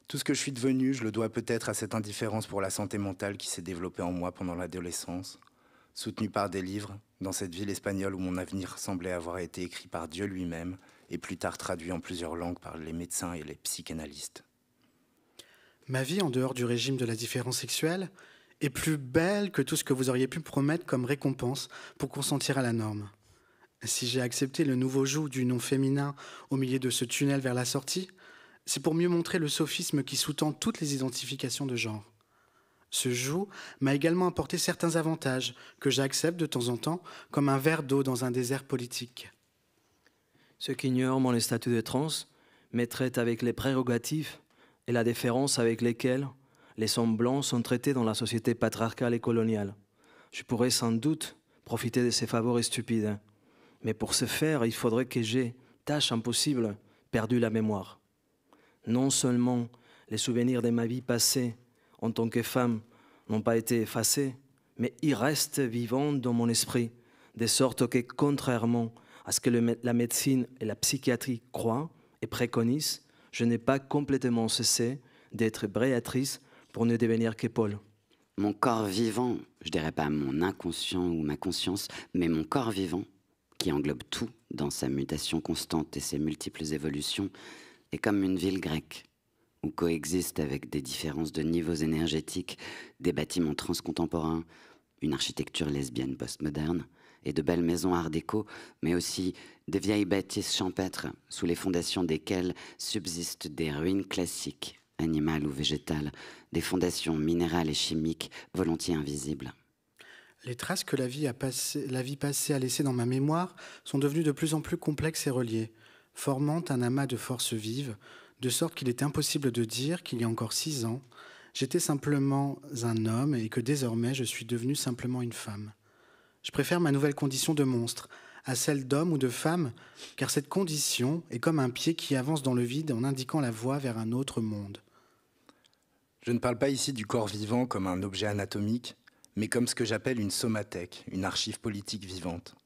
tout ce que je suis devenu, je le dois peut-être à cette indifférence pour la santé mentale qui s'est développée en moi pendant l'adolescence, soutenue par des livres, dans cette ville espagnole où mon avenir semblait avoir été écrit par Dieu lui-même et plus tard traduit en plusieurs langues par les médecins et les psychanalystes. Ma vie en dehors du régime de la différence sexuelle est plus belle que tout ce que vous auriez pu promettre comme récompense pour consentir à la norme. Si j'ai accepté le nouveau joug du nom féminin au milieu de ce tunnel vers la sortie, c'est pour mieux montrer le sophisme qui sous-tend toutes les identifications de genre. Ce joug m'a également apporté certains avantages que j'accepte de temps en temps comme un verre d'eau dans un désert politique. Ceux qui ignorent mon statut de trans me avec les prérogatives et la déférence avec lesquelles les semblants sont traités dans la société patriarcale et coloniale. Je pourrais sans doute profiter de ces faveurs stupides, hein. mais pour ce faire, il faudrait que j'aie, tâche impossible, perdu la mémoire non seulement les souvenirs de ma vie passée en tant que femme n'ont pas été effacés, mais ils restent vivants dans mon esprit, de sorte que, contrairement à ce que la médecine et la psychiatrie croient et préconisent, je n'ai pas complètement cessé d'être bréatrice pour ne devenir que Mon corps vivant, je dirais pas mon inconscient ou ma conscience, mais mon corps vivant, qui englobe tout dans sa mutation constante et ses multiples évolutions, est comme une ville grecque, où coexistent avec des différences de niveaux énergétiques, des bâtiments transcontemporains, une architecture lesbienne postmoderne et de belles maisons art déco, mais aussi des vieilles bâtisses champêtres sous les fondations desquelles subsistent des ruines classiques, animales ou végétales, des fondations minérales et chimiques volontiers invisibles. Les traces que la vie, a la vie passée a laissées dans ma mémoire sont devenues de plus en plus complexes et reliées formant un amas de forces vives, de sorte qu'il est impossible de dire qu'il y a encore six ans, j'étais simplement un homme et que désormais je suis devenu simplement une femme. Je préfère ma nouvelle condition de monstre à celle d'homme ou de femme, car cette condition est comme un pied qui avance dans le vide en indiquant la voie vers un autre monde. Je ne parle pas ici du corps vivant comme un objet anatomique, mais comme ce que j'appelle une somathèque, une archive politique vivante.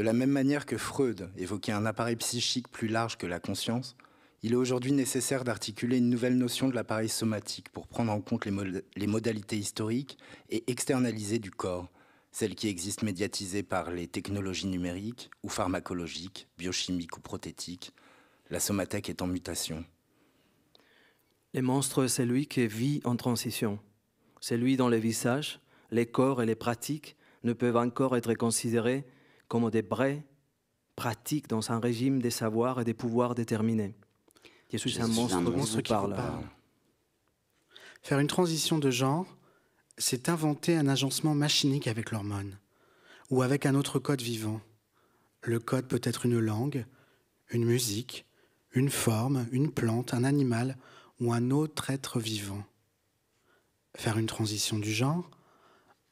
De la même manière que Freud évoquait un appareil psychique plus large que la conscience, il est aujourd'hui nécessaire d'articuler une nouvelle notion de l'appareil somatique pour prendre en compte les, modalités historiques et externalisées du corps, celles qui existent médiatisées par les technologies numériques ou pharmacologiques, biochimiques ou prothétiques, la somathèque est en mutation. Les monstres, c'est lui qui vit en transition. C'est lui dont les visages, les corps et les pratiques ne peuvent encore être considérés comme des braies pratiques dans un régime des savoirs et des pouvoirs déterminés. c'est un monstre, parle. Faire une transition de genre, c'est inventer un agencement machinique avec l'hormone, ou avec un autre code vivant. Le code peut être une langue, une musique, une forme, une plante, un animal ou un autre être vivant. Faire une transition du genre,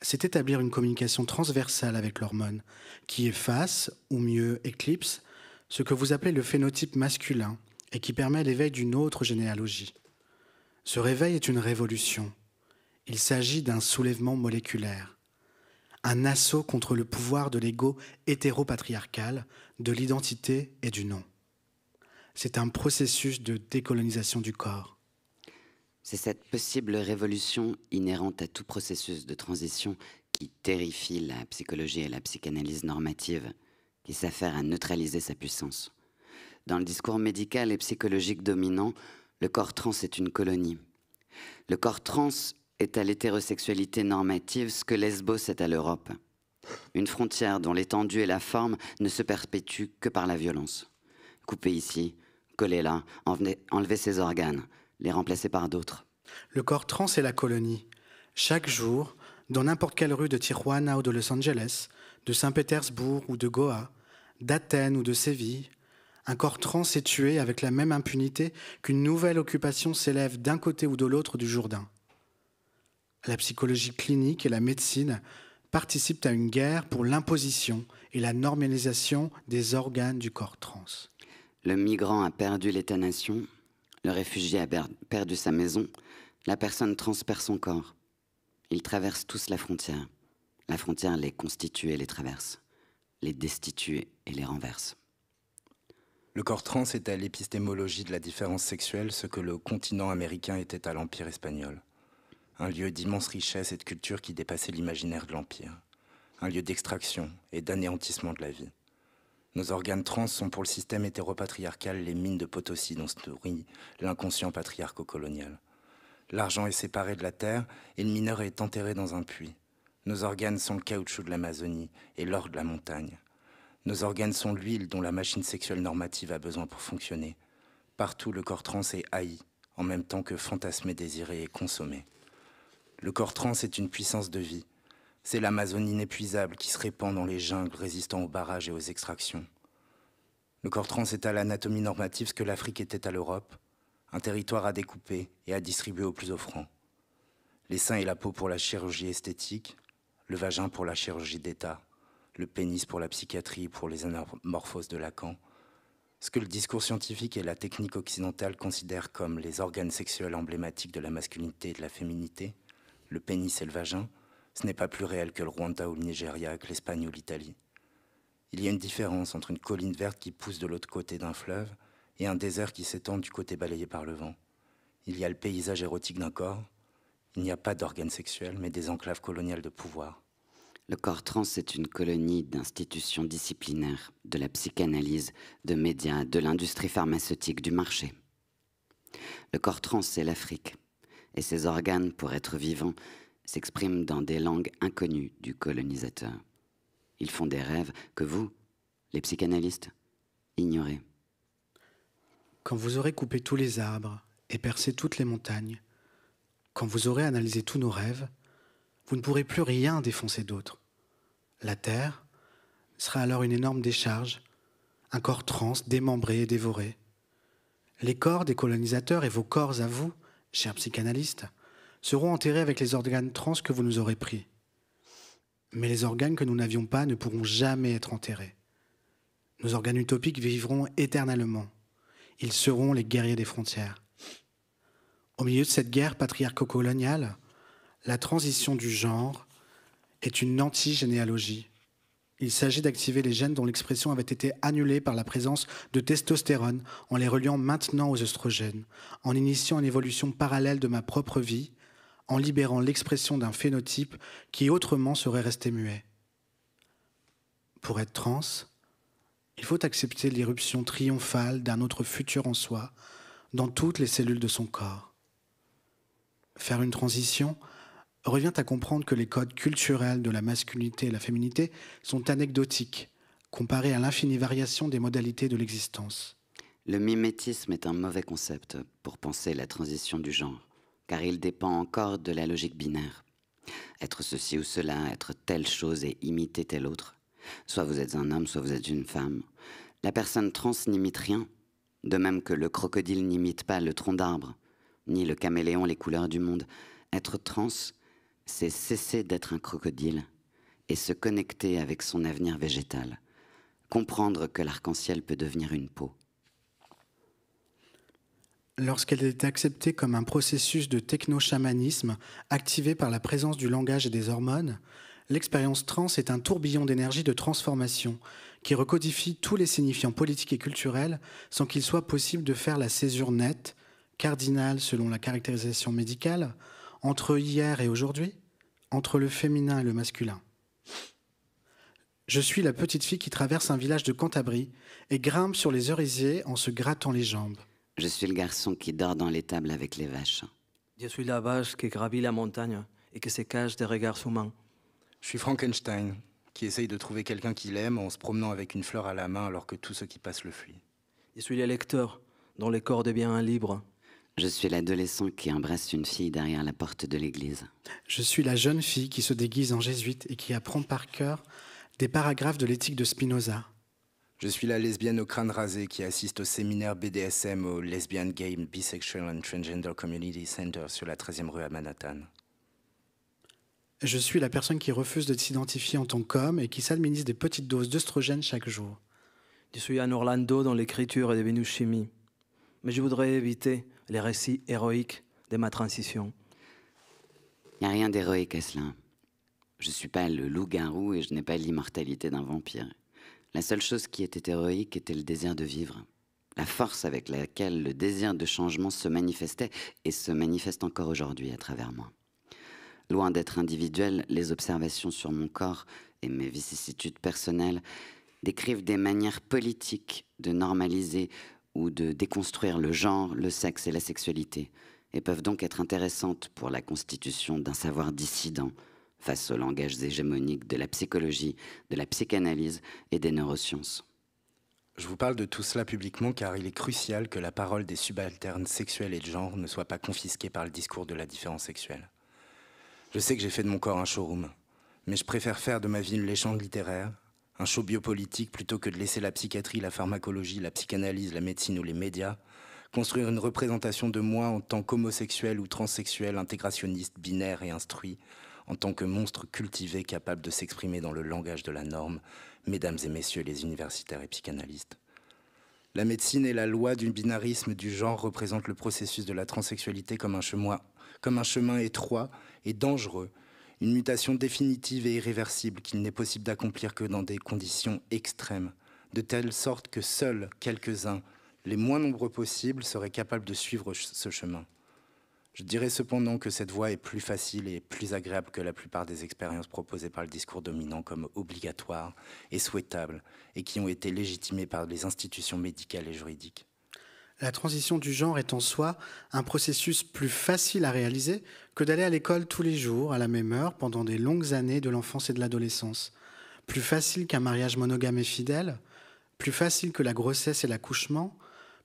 c'est établir une communication transversale avec l'hormone qui efface, ou mieux éclipse, ce que vous appelez le phénotype masculin et qui permet l'éveil d'une autre généalogie. Ce réveil est une révolution. Il s'agit d'un soulèvement moléculaire, un assaut contre le pouvoir de l'ego hétéropatriarcal, de l'identité et du nom. C'est un processus de décolonisation du corps. C'est cette possible révolution inhérente à tout processus de transition qui terrifie la psychologie et la psychanalyse normative, qui s'affaire à neutraliser sa puissance. Dans le discours médical et psychologique dominant, le corps trans est une colonie. Le corps trans est à l'hétérosexualité normative ce que Lesbos est à l'Europe. Une frontière dont l'étendue et la forme ne se perpétuent que par la violence. Couper ici, coller là, enlever ses organes, les remplacer par d'autres. Le corps trans est la colonie. Chaque jour, dans n'importe quelle rue de Tijuana ou de Los Angeles, de Saint-Pétersbourg ou de Goa, d'Athènes ou de Séville, un corps trans est tué avec la même impunité qu'une nouvelle occupation s'élève d'un côté ou de l'autre du Jourdain. La psychologie clinique et la médecine participent à une guerre pour l'imposition et la normalisation des organes du corps trans. Le migrant a perdu l'état-nation, le réfugié a perdu sa maison, la personne transperce son corps. Ils traversent tous la frontière. La frontière les constitue et les traverse, les destitue et les renverse. Le corps trans est à l'épistémologie de la différence sexuelle ce que le continent américain était à l'Empire espagnol. Un lieu d'immense richesse et de culture qui dépassait l'imaginaire de l'Empire. Un lieu d'extraction et d'anéantissement de la vie. Nos organes trans sont pour le système hétéropatriarcal les mines de Potosie dont se nourrit l'inconscient patriarco-colonial. L'argent est séparé de la terre et le mineur est enterré dans un puits. Nos organes sont le caoutchouc de l'Amazonie et l'or de la montagne. Nos organes sont l'huile dont la machine sexuelle normative a besoin pour fonctionner. Partout, le corps trans est haï, en même temps que fantasmé, désiré et consommé. Le corps trans est une puissance de vie, c'est l'Amazonie inépuisable qui se répand dans les jungles résistant aux barrages et aux extractions. Le corps trans est à l'anatomie normative ce que l'Afrique était à l'Europe, un territoire à découper et à distribuer aux plus offrants. Les seins et la peau pour la chirurgie esthétique, le vagin pour la chirurgie d'État, le pénis pour la psychiatrie pour les anamorphoses de Lacan, ce que le discours scientifique et la technique occidentale considèrent comme les organes sexuels emblématiques de la masculinité et de la féminité, le pénis et le vagin, ce n'est pas plus réel que le Rwanda ou le Nigeria, que l'Espagne ou l'Italie. Il y a une différence entre une colline verte qui pousse de l'autre côté d'un fleuve et un désert qui s'étend du côté balayé par le vent. Il y a le paysage érotique d'un corps. Il n'y a pas d'organes sexuels, mais des enclaves coloniales de pouvoir. Le corps trans est une colonie d'institutions disciplinaires, de la psychanalyse, de médias, de l'industrie pharmaceutique, du marché. Le corps trans, c'est l'Afrique. Et ses organes, pour être vivants, s'expriment dans des langues inconnues du colonisateur. Ils font des rêves que vous, les psychanalystes, ignorez. Quand vous aurez coupé tous les arbres et percé toutes les montagnes, quand vous aurez analysé tous nos rêves, vous ne pourrez plus rien défoncer d'autre. La Terre sera alors une énorme décharge, un corps trans démembré et dévoré. Les corps des colonisateurs et vos corps à vous, chers psychanalystes, seront enterrés avec les organes trans que vous nous aurez pris. Mais les organes que nous n'avions pas ne pourront jamais être enterrés. Nos organes utopiques vivront éternellement. Ils seront les guerriers des frontières. Au milieu de cette guerre patriarco-coloniale, la transition du genre est une antigénéalogie. Il s'agit d'activer les gènes dont l'expression avait été annulée par la présence de testostérone en les reliant maintenant aux œstrogènes, en initiant une évolution parallèle de ma propre vie en libérant l'expression d'un phénotype qui autrement serait resté muet. Pour être trans, il faut accepter l'irruption triomphale d'un autre futur en soi dans toutes les cellules de son corps. Faire une transition revient à comprendre que les codes culturels de la masculinité et la féminité sont anecdotiques comparés à l'infinie variation des modalités de l'existence. Le mimétisme est un mauvais concept pour penser la transition du genre car il dépend encore de la logique binaire. Être ceci ou cela, être telle chose et imiter telle autre. Soit vous êtes un homme, soit vous êtes une femme. La personne trans n'imite rien, de même que le crocodile n'imite pas le tronc d'arbre, ni le caméléon les couleurs du monde. Être trans, c'est cesser d'être un crocodile et se connecter avec son avenir végétal, comprendre que l'arc-en-ciel peut devenir une peau lorsqu'elle est acceptée comme un processus de techno-chamanisme activé par la présence du langage et des hormones, l'expérience trans est un tourbillon d'énergie de transformation qui recodifie tous les signifiants politiques et culturels sans qu'il soit possible de faire la césure nette, cardinale selon la caractérisation médicale, entre hier et aujourd'hui, entre le féminin et le masculin. Je suis la petite fille qui traverse un village de Cantabrie et grimpe sur les herisiers en se grattant les jambes. Je suis le garçon qui dort dans l'étable avec les vaches. Je suis la vache qui gravit la montagne et qui se cache des regards humains. Je suis Frankenstein, qui essaye de trouver quelqu'un qu'il aime en se promenant avec une fleur à la main alors que tout ce qui passe le fuient. Je suis le lecteur, dont les corps bien un libre. Je suis l'adolescent qui embrasse une fille derrière la porte de l'église. Je suis la jeune fille qui se déguise en jésuite et qui apprend par cœur des paragraphes de l'éthique de Spinoza. Je suis la lesbienne au crâne rasé qui assiste au séminaire BDSM au Lesbian Gay Bisexual and Transgender Community Center sur la 13e rue à Manhattan. Je suis la personne qui refuse de s'identifier en tant qu'homme et qui s'administre des petites doses d'œstrogènes chaque jour. Je suis un Orlando dans l'écriture et vénus chimie. Mais je voudrais éviter les récits héroïques de ma transition. Il n'y a rien d'héroïque à cela. Je ne suis pas le loup-garou et je n'ai pas l'immortalité d'un vampire. La seule chose qui était héroïque était le désir de vivre, la force avec laquelle le désir de changement se manifestait et se manifeste encore aujourd'hui à travers moi. Loin d'être individuel, les observations sur mon corps et mes vicissitudes personnelles décrivent des manières politiques de normaliser ou de déconstruire le genre, le sexe et la sexualité, et peuvent donc être intéressantes pour la constitution d'un savoir dissident face aux langages hégémoniques de la psychologie, de la psychanalyse et des neurosciences. Je vous parle de tout cela publiquement car il est crucial que la parole des subalternes sexuels et de genre ne soit pas confisquée par le discours de la différence sexuelle. Je sais que j'ai fait de mon corps un showroom, mais je préfère faire de ma vie une léchande littéraire, un show biopolitique plutôt que de laisser la psychiatrie, la pharmacologie, la psychanalyse, la médecine ou les médias construire une représentation de moi en tant qu'homosexuel ou transsexuel, intégrationniste, binaire et instruit, en tant que monstre cultivé capable de s'exprimer dans le langage de la norme, mesdames et messieurs les universitaires et psychanalystes. La médecine et la loi du binarisme du genre représentent le processus de la transsexualité comme un chemin, comme un chemin étroit et dangereux, une mutation définitive et irréversible qu'il n'est possible d'accomplir que dans des conditions extrêmes, de telle sorte que seuls quelques-uns, les moins nombreux possibles, seraient capables de suivre ce chemin. Je dirais cependant que cette voie est plus facile et plus agréable que la plupart des expériences proposées par le discours dominant comme obligatoires et souhaitables, et qui ont été légitimées par les institutions médicales et juridiques. La transition du genre est en soi un processus plus facile à réaliser que d'aller à l'école tous les jours, à la même heure, pendant des longues années de l'enfance et de l'adolescence. Plus facile qu'un mariage monogame et fidèle, plus facile que la grossesse et l'accouchement,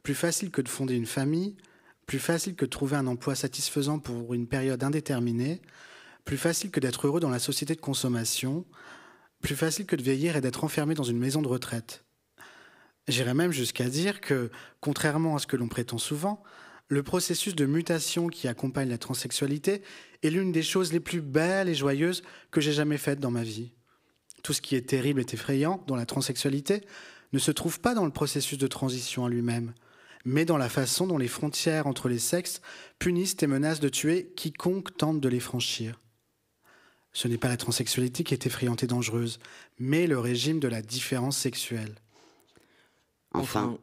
plus facile que de fonder une famille, plus facile que de trouver un emploi satisfaisant pour une période indéterminée, plus facile que d'être heureux dans la société de consommation, plus facile que de vieillir et d'être enfermé dans une maison de retraite. J'irais même jusqu'à dire que, contrairement à ce que l'on prétend souvent, le processus de mutation qui accompagne la transsexualité est l'une des choses les plus belles et joyeuses que j'ai jamais faites dans ma vie. Tout ce qui est terrible et effrayant dans la transsexualité ne se trouve pas dans le processus de transition en lui-même, mais dans la façon dont les frontières entre les sexes punissent et menacent de tuer quiconque tente de les franchir. Ce n'est pas la transsexualité qui est effrayante et dangereuse, mais le régime de la différence sexuelle. Enfin.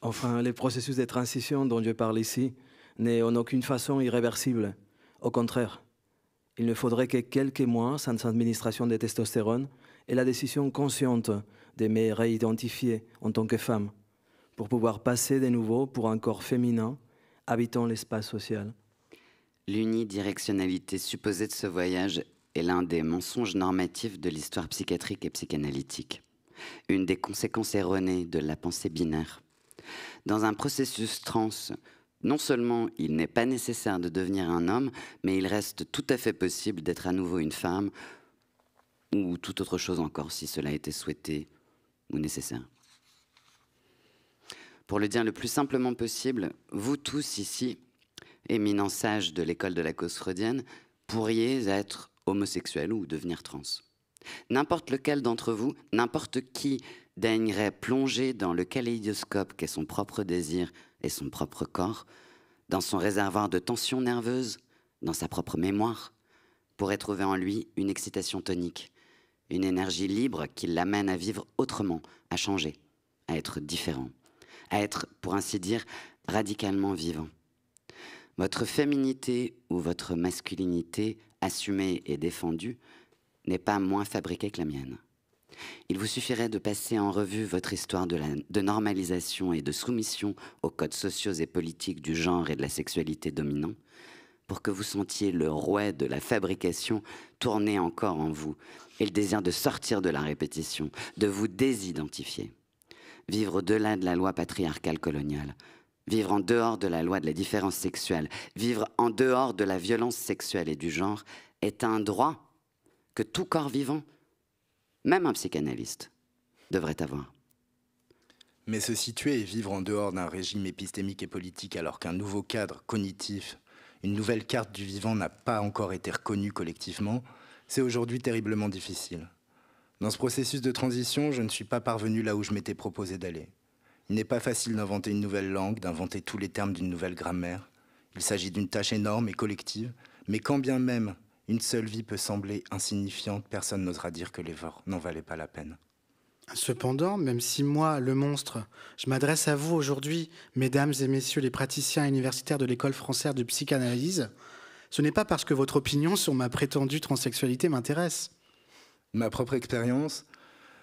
Enfin, les processus de transition dont je parle ici n'est en aucune façon irréversible. Au contraire, il ne faudrait que quelques mois sans administration de testostérone et la décision consciente mais me en tant que femme, pour pouvoir passer de nouveau pour un corps féminin habitant l'espace social. L'unidirectionnalité supposée de ce voyage est l'un des mensonges normatifs de l'histoire psychiatrique et psychanalytique, une des conséquences erronées de la pensée binaire. Dans un processus trans, non seulement il n'est pas nécessaire de devenir un homme, mais il reste tout à fait possible d'être à nouveau une femme ou tout autre chose encore si cela était souhaité ou nécessaire. Pour le dire le plus simplement possible, vous tous ici, éminents sages de l'école de la cause freudienne, pourriez être homosexuel ou devenir trans. N'importe lequel d'entre vous, n'importe qui daignerait plonger dans le kaléidoscope qu'est son propre désir et son propre corps, dans son réservoir de tensions nerveuses, dans sa propre mémoire, pourrait trouver en lui une excitation tonique, une énergie libre qui l'amène à vivre autrement, à changer, à être différent, à être, pour ainsi dire, radicalement vivant. Votre féminité ou votre masculinité assumée et défendue n'est pas moins fabriquée que la mienne. Il vous suffirait de passer en revue votre histoire de, normalisation et de soumission aux codes sociaux et politiques du genre et de la sexualité dominant pour que vous sentiez le rouet de la fabrication tourner encore en vous et le désir de sortir de la répétition, de vous désidentifier. Vivre au-delà de la loi patriarcale coloniale, vivre en dehors de la loi de la différence sexuelle, vivre en dehors de la violence sexuelle et du genre, est un droit que tout corps vivant, même un psychanalyste, devrait avoir. Mais se situer et vivre en dehors d'un régime épistémique et politique alors qu'un nouveau cadre cognitif, une nouvelle carte du vivant n'a pas encore été reconnue collectivement, c'est aujourd'hui terriblement difficile. Dans ce processus de transition, je ne suis pas parvenu là où je m'étais proposé d'aller. Il n'est pas facile d'inventer une nouvelle langue, d'inventer tous les termes d'une nouvelle grammaire. Il s'agit d'une tâche énorme et collective, mais quand bien même une seule vie peut sembler insignifiante, personne n'osera dire que l'effort n'en valait pas la peine. Cependant, même si moi, le monstre, je m'adresse à vous aujourd'hui, mesdames et messieurs les praticiens universitaires de l'école française de psychanalyse, ce n'est pas parce que votre opinion sur ma prétendue transsexualité m'intéresse. Ma propre expérience,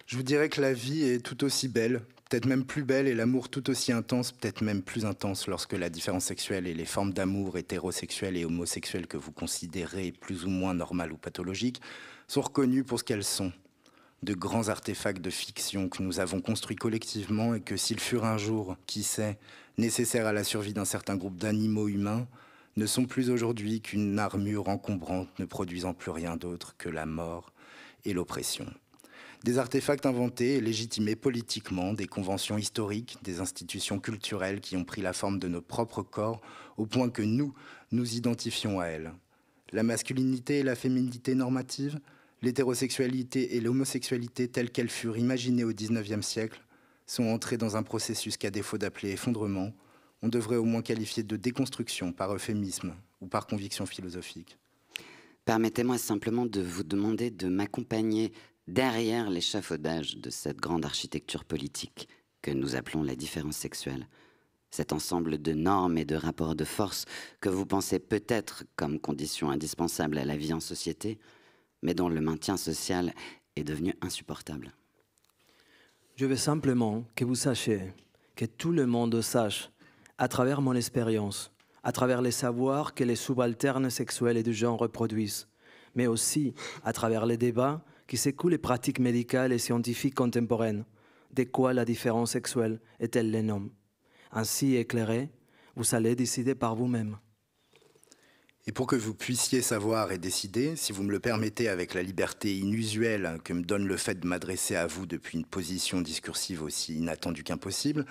je vous dirais que la vie est tout aussi belle, peut-être même plus belle, et l'amour tout aussi intense, peut-être même plus intense lorsque la différence sexuelle et les formes d'amour hétérosexuelles et homosexuelles que vous considérez plus ou moins normales ou pathologiques sont reconnues pour ce qu'elles sont, de grands artefacts de fiction que nous avons construits collectivement et que s'ils furent un jour, qui sait, nécessaires à la survie d'un certain groupe d'animaux humains, ne sont plus aujourd'hui qu'une armure encombrante ne produisant plus rien d'autre que la mort et l'oppression. Des artefacts inventés et légitimés politiquement, des conventions historiques, des institutions culturelles qui ont pris la forme de nos propres corps au point que nous nous identifions à elles. La masculinité et la féminité normatives, l'hétérosexualité et l'homosexualité telles qu'elles furent imaginées au XIXe siècle sont entrées dans un processus qu'à défaut d'appeler effondrement, on devrait au moins qualifier de déconstruction par euphémisme ou par conviction philosophique. Permettez-moi simplement de vous demander de m'accompagner derrière l'échafaudage de cette grande architecture politique que nous appelons la différence sexuelle. Cet ensemble de normes et de rapports de force que vous pensez peut-être comme condition indispensable à la vie en société, mais dont le maintien social est devenu insupportable. Je veux simplement que vous sachiez, que tout le monde sache à travers mon expérience, à travers les savoirs que les subalternes sexuels et de genre reproduisent, mais aussi à travers les débats qui s'écoulent les pratiques médicales et scientifiques contemporaines, de quoi la différence sexuelle est-elle les Ainsi éclairé, vous allez décider par vous-même. Et pour que vous puissiez savoir et décider, si vous me le permettez avec la liberté inusuelle que me donne le fait de m'adresser à vous depuis une position discursive aussi inattendue qu'impossible,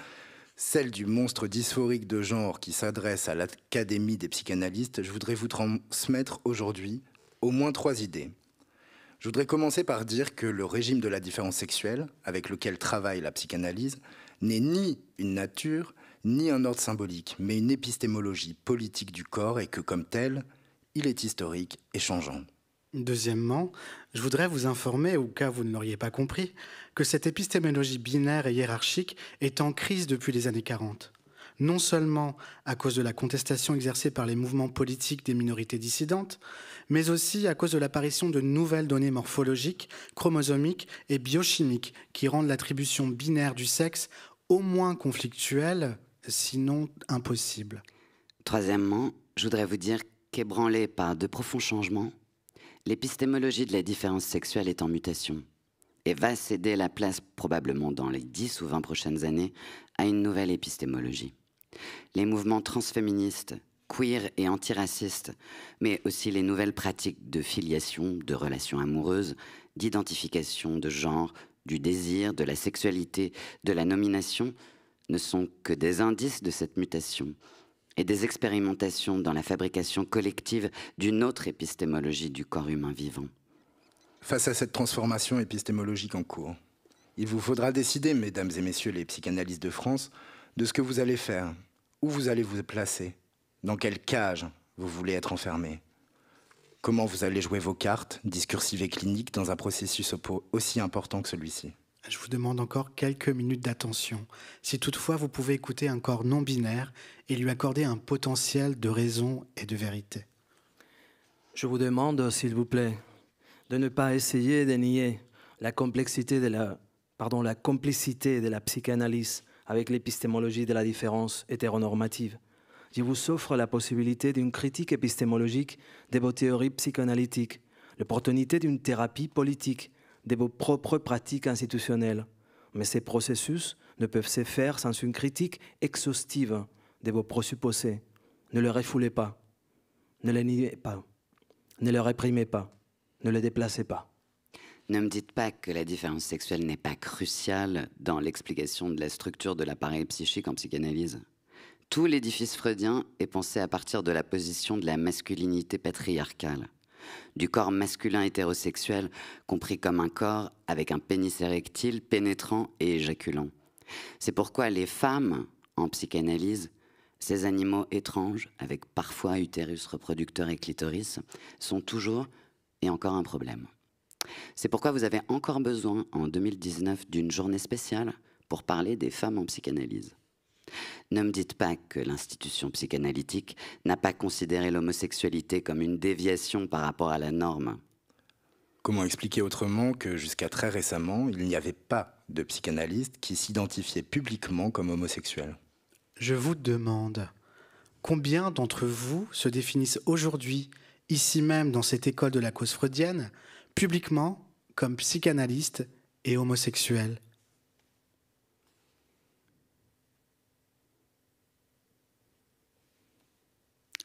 celle du monstre dysphorique de genre qui s'adresse à l'Académie des psychanalystes, je voudrais vous transmettre aujourd'hui au moins trois idées. Je voudrais commencer par dire que le régime de la différence sexuelle, avec lequel travaille la psychanalyse, n'est ni une nature, ni un ordre symbolique, mais une épistémologie politique du corps et que, comme tel, il est historique et changeant. Deuxièmement, je voudrais vous informer, au cas où vous ne l'auriez pas compris, que cette épistémologie binaire et hiérarchique est en crise depuis les années 40 non seulement à cause de la contestation exercée par les mouvements politiques des minorités dissidentes, mais aussi à cause de l'apparition de nouvelles données morphologiques, chromosomiques et biochimiques qui rendent l'attribution binaire du sexe au moins conflictuelle, sinon impossible. Troisièmement, je voudrais vous dire qu'ébranlé par de profonds changements, L'épistémologie de la différence sexuelle est en mutation et va céder la place probablement dans les 10 ou 20 prochaines années à une nouvelle épistémologie. Les mouvements transféministes, queer et antiracistes, mais aussi les nouvelles pratiques de filiation, de relations amoureuses, d'identification de genre, du désir, de la sexualité, de la nomination, ne sont que des indices de cette mutation et des expérimentations dans la fabrication collective d'une autre épistémologie du corps humain vivant. Face à cette transformation épistémologique en cours, il vous faudra décider, mesdames et messieurs les psychanalystes de France, de ce que vous allez faire, où vous allez vous placer, dans quelle cage vous voulez être enfermé, comment vous allez jouer vos cartes, discursives et cliniques, dans un processus aussi important que celui-ci. Je vous demande encore quelques minutes d'attention. Si toutefois vous pouvez écouter un corps non binaire et lui accorder un potentiel de raison et de vérité. Je vous demande, s'il vous plaît, de ne pas essayer de nier la complexité de la, pardon, la complicité de la psychanalyse avec l'épistémologie de la différence hétéronormative. Je vous offre la possibilité d'une critique épistémologique de vos théories psychanalytiques, l'opportunité d'une thérapie politique de vos propres pratiques institutionnelles. Mais ces processus ne peuvent se faire sans une critique exhaustive de vos présupposés. Ne les refoulez pas, ne les niez pas, ne les réprimez pas, ne les déplacez pas. Ne me dites pas que la différence sexuelle n'est pas cruciale dans l'explication de la structure de l'appareil psychique en psychanalyse. Tout l'édifice freudien est pensé à partir de la position de la masculinité patriarcale du corps masculin hétérosexuel compris comme un corps avec un pénis érectile pénétrant et éjaculant. C'est pourquoi les femmes, en psychanalyse, ces animaux étranges, avec parfois utérus reproducteur et clitoris, sont toujours et encore un problème. C'est pourquoi vous avez encore besoin, en 2019, d'une journée spéciale pour parler des femmes en psychanalyse. Ne me dites pas que l'institution psychanalytique n'a pas considéré l'homosexualité comme une déviation par rapport à la norme. Comment expliquer autrement que jusqu'à très récemment, il n'y avait pas de psychanalyste qui s'identifiait publiquement comme homosexuel Je vous demande, combien d'entre vous se définissent aujourd'hui, ici même dans cette école de la cause freudienne, publiquement comme psychanalyste et homosexuel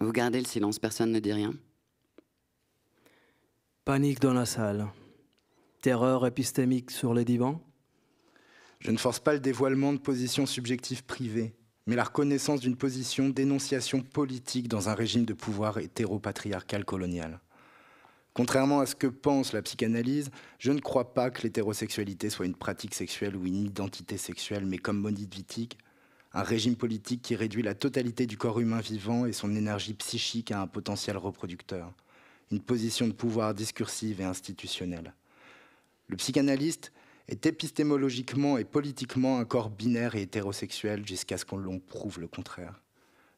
Vous gardez le silence, personne ne dit rien. Panique dans la salle. Terreur épistémique sur les divans. Je ne force pas le dévoilement de positions subjectives privées, mais la reconnaissance d'une position d'énonciation politique dans un régime de pouvoir hétéropatriarcal colonial. Contrairement à ce que pense la psychanalyse, je ne crois pas que l'hétérosexualité soit une pratique sexuelle ou une identité sexuelle, mais comme Monique vitique un régime politique qui réduit la totalité du corps humain vivant et son énergie psychique à un potentiel reproducteur, une position de pouvoir discursive et institutionnelle. Le psychanalyste est épistémologiquement et politiquement un corps binaire et hétérosexuel jusqu'à ce qu'on l'on prouve le contraire.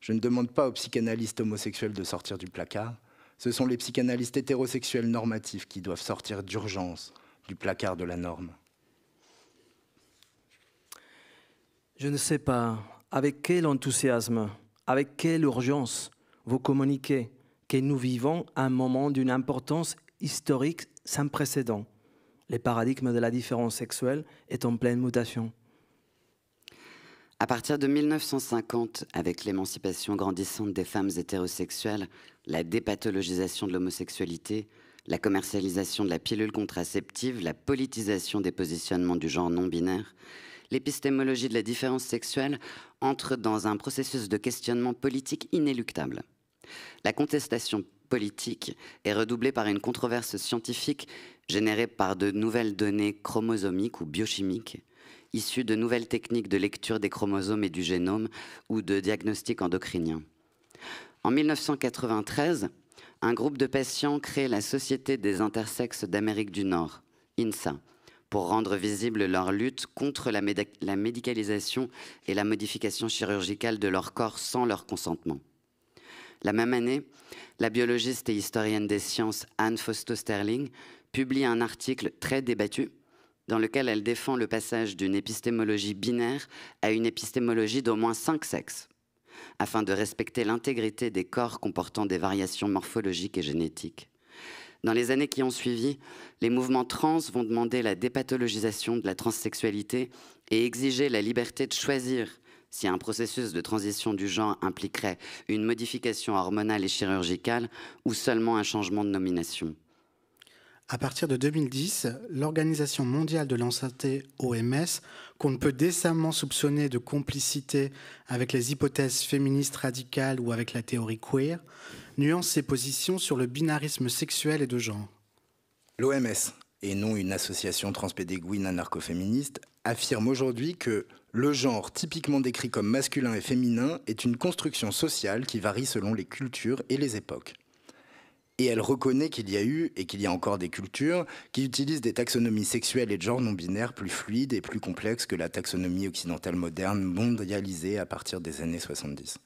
Je ne demande pas aux psychanalystes homosexuels de sortir du placard, ce sont les psychanalystes hétérosexuels normatifs qui doivent sortir d'urgence du placard de la norme. Je ne sais pas avec quel enthousiasme, avec quelle urgence vous communiquez que nous vivons un moment d'une importance historique sans précédent. Les paradigmes de la différence sexuelle est en pleine mutation. À partir de 1950, avec l'émancipation grandissante des femmes hétérosexuelles, la dépathologisation de l'homosexualité, la commercialisation de la pilule contraceptive, la politisation des positionnements du genre non binaire, l'épistémologie de la différence sexuelle entre dans un processus de questionnement politique inéluctable. La contestation politique est redoublée par une controverse scientifique générée par de nouvelles données chromosomiques ou biochimiques, issues de nouvelles techniques de lecture des chromosomes et du génome ou de diagnostic endocriniens. En 1993, un groupe de patients crée la Société des intersexes d'Amérique du Nord, INSA, pour rendre visible leur lutte contre la, médicalisation et la modification chirurgicale de leur corps sans leur consentement. La même année, la biologiste et historienne des sciences Anne Fausto-Sterling publie un article très débattu dans lequel elle défend le passage d'une épistémologie binaire à une épistémologie d'au moins cinq sexes, afin de respecter l'intégrité des corps comportant des variations morphologiques et génétiques. Dans les années qui ont suivi, les mouvements trans vont demander la dépathologisation de la transsexualité et exiger la liberté de choisir si un processus de transition du genre impliquerait une modification hormonale et chirurgicale ou seulement un changement de nomination. À partir de 2010, l'Organisation mondiale de la OMS, qu'on ne peut décemment soupçonner de complicité avec les hypothèses féministes radicales ou avec la théorie queer, nuance ses positions sur le binarisme sexuel et de genre. L'OMS, et non une association transpédéguine anarcho-féministe, affirme aujourd'hui que le genre typiquement décrit comme masculin et féminin est une construction sociale qui varie selon les cultures et les époques. Et elle reconnaît qu'il y a eu et qu'il y a encore des cultures qui utilisent des taxonomies sexuelles et de genre non binaires plus fluides et plus complexes que la taxonomie occidentale moderne mondialisée à partir des années 70.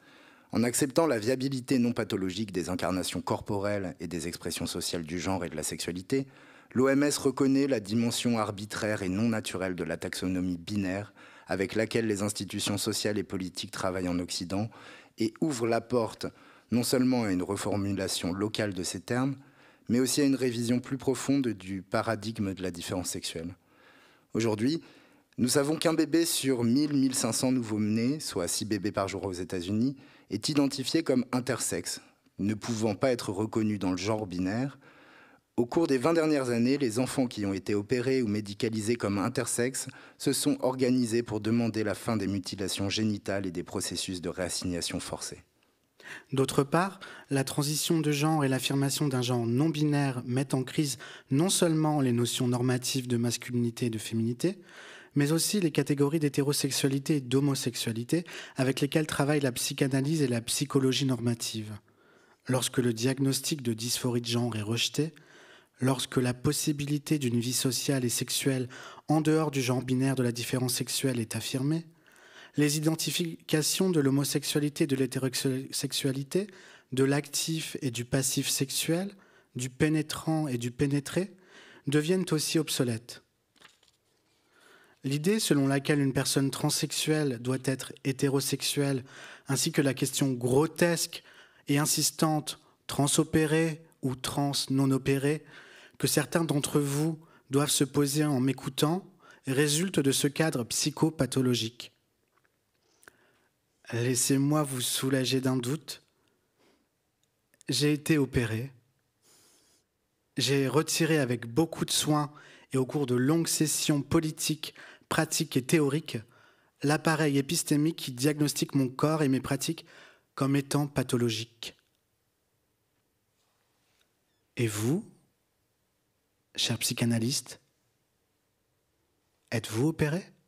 En acceptant la viabilité non pathologique des incarnations corporelles et des expressions sociales du genre et de la sexualité, l'OMS reconnaît la dimension arbitraire et non naturelle de la taxonomie binaire avec laquelle les institutions sociales et politiques travaillent en Occident et ouvre la porte non seulement à une reformulation locale de ces termes, mais aussi à une révision plus profonde du paradigme de la différence sexuelle. Aujourd'hui, nous savons qu'un bébé sur 1000-1500 nouveaux-nés, soit 6 bébés par jour aux États-Unis, est identifié comme intersexe, ne pouvant pas être reconnu dans le genre binaire. Au cours des 20 dernières années, les enfants qui ont été opérés ou médicalisés comme intersexes se sont organisés pour demander la fin des mutilations génitales et des processus de réassignation forcée. D'autre part, la transition de genre et l'affirmation d'un genre non binaire mettent en crise non seulement les notions normatives de masculinité et de féminité, mais aussi les catégories d'hétérosexualité et d'homosexualité avec lesquelles travaillent la psychanalyse et la psychologie normative. Lorsque le diagnostic de dysphorie de genre est rejeté, lorsque la possibilité d'une vie sociale et sexuelle en dehors du genre binaire de la différence sexuelle est affirmée, les identifications de l'homosexualité et de l'hétérosexualité, de l'actif et du passif sexuel, du pénétrant et du pénétré, deviennent aussi obsolètes. L'idée selon laquelle une personne transsexuelle doit être hétérosexuelle, ainsi que la question grotesque et insistante transopérée ou trans non opérée, que certains d'entre vous doivent se poser en m'écoutant, résulte de ce cadre psychopathologique. Laissez-moi vous soulager d'un doute. J'ai été opéré. J'ai retiré avec beaucoup de soin et au cours de longues sessions politiques, pratiques et théoriques l'appareil épistémique qui diagnostique mon corps et mes pratiques comme étant pathologique. Et vous, cher psychanalyste, êtes-vous opéré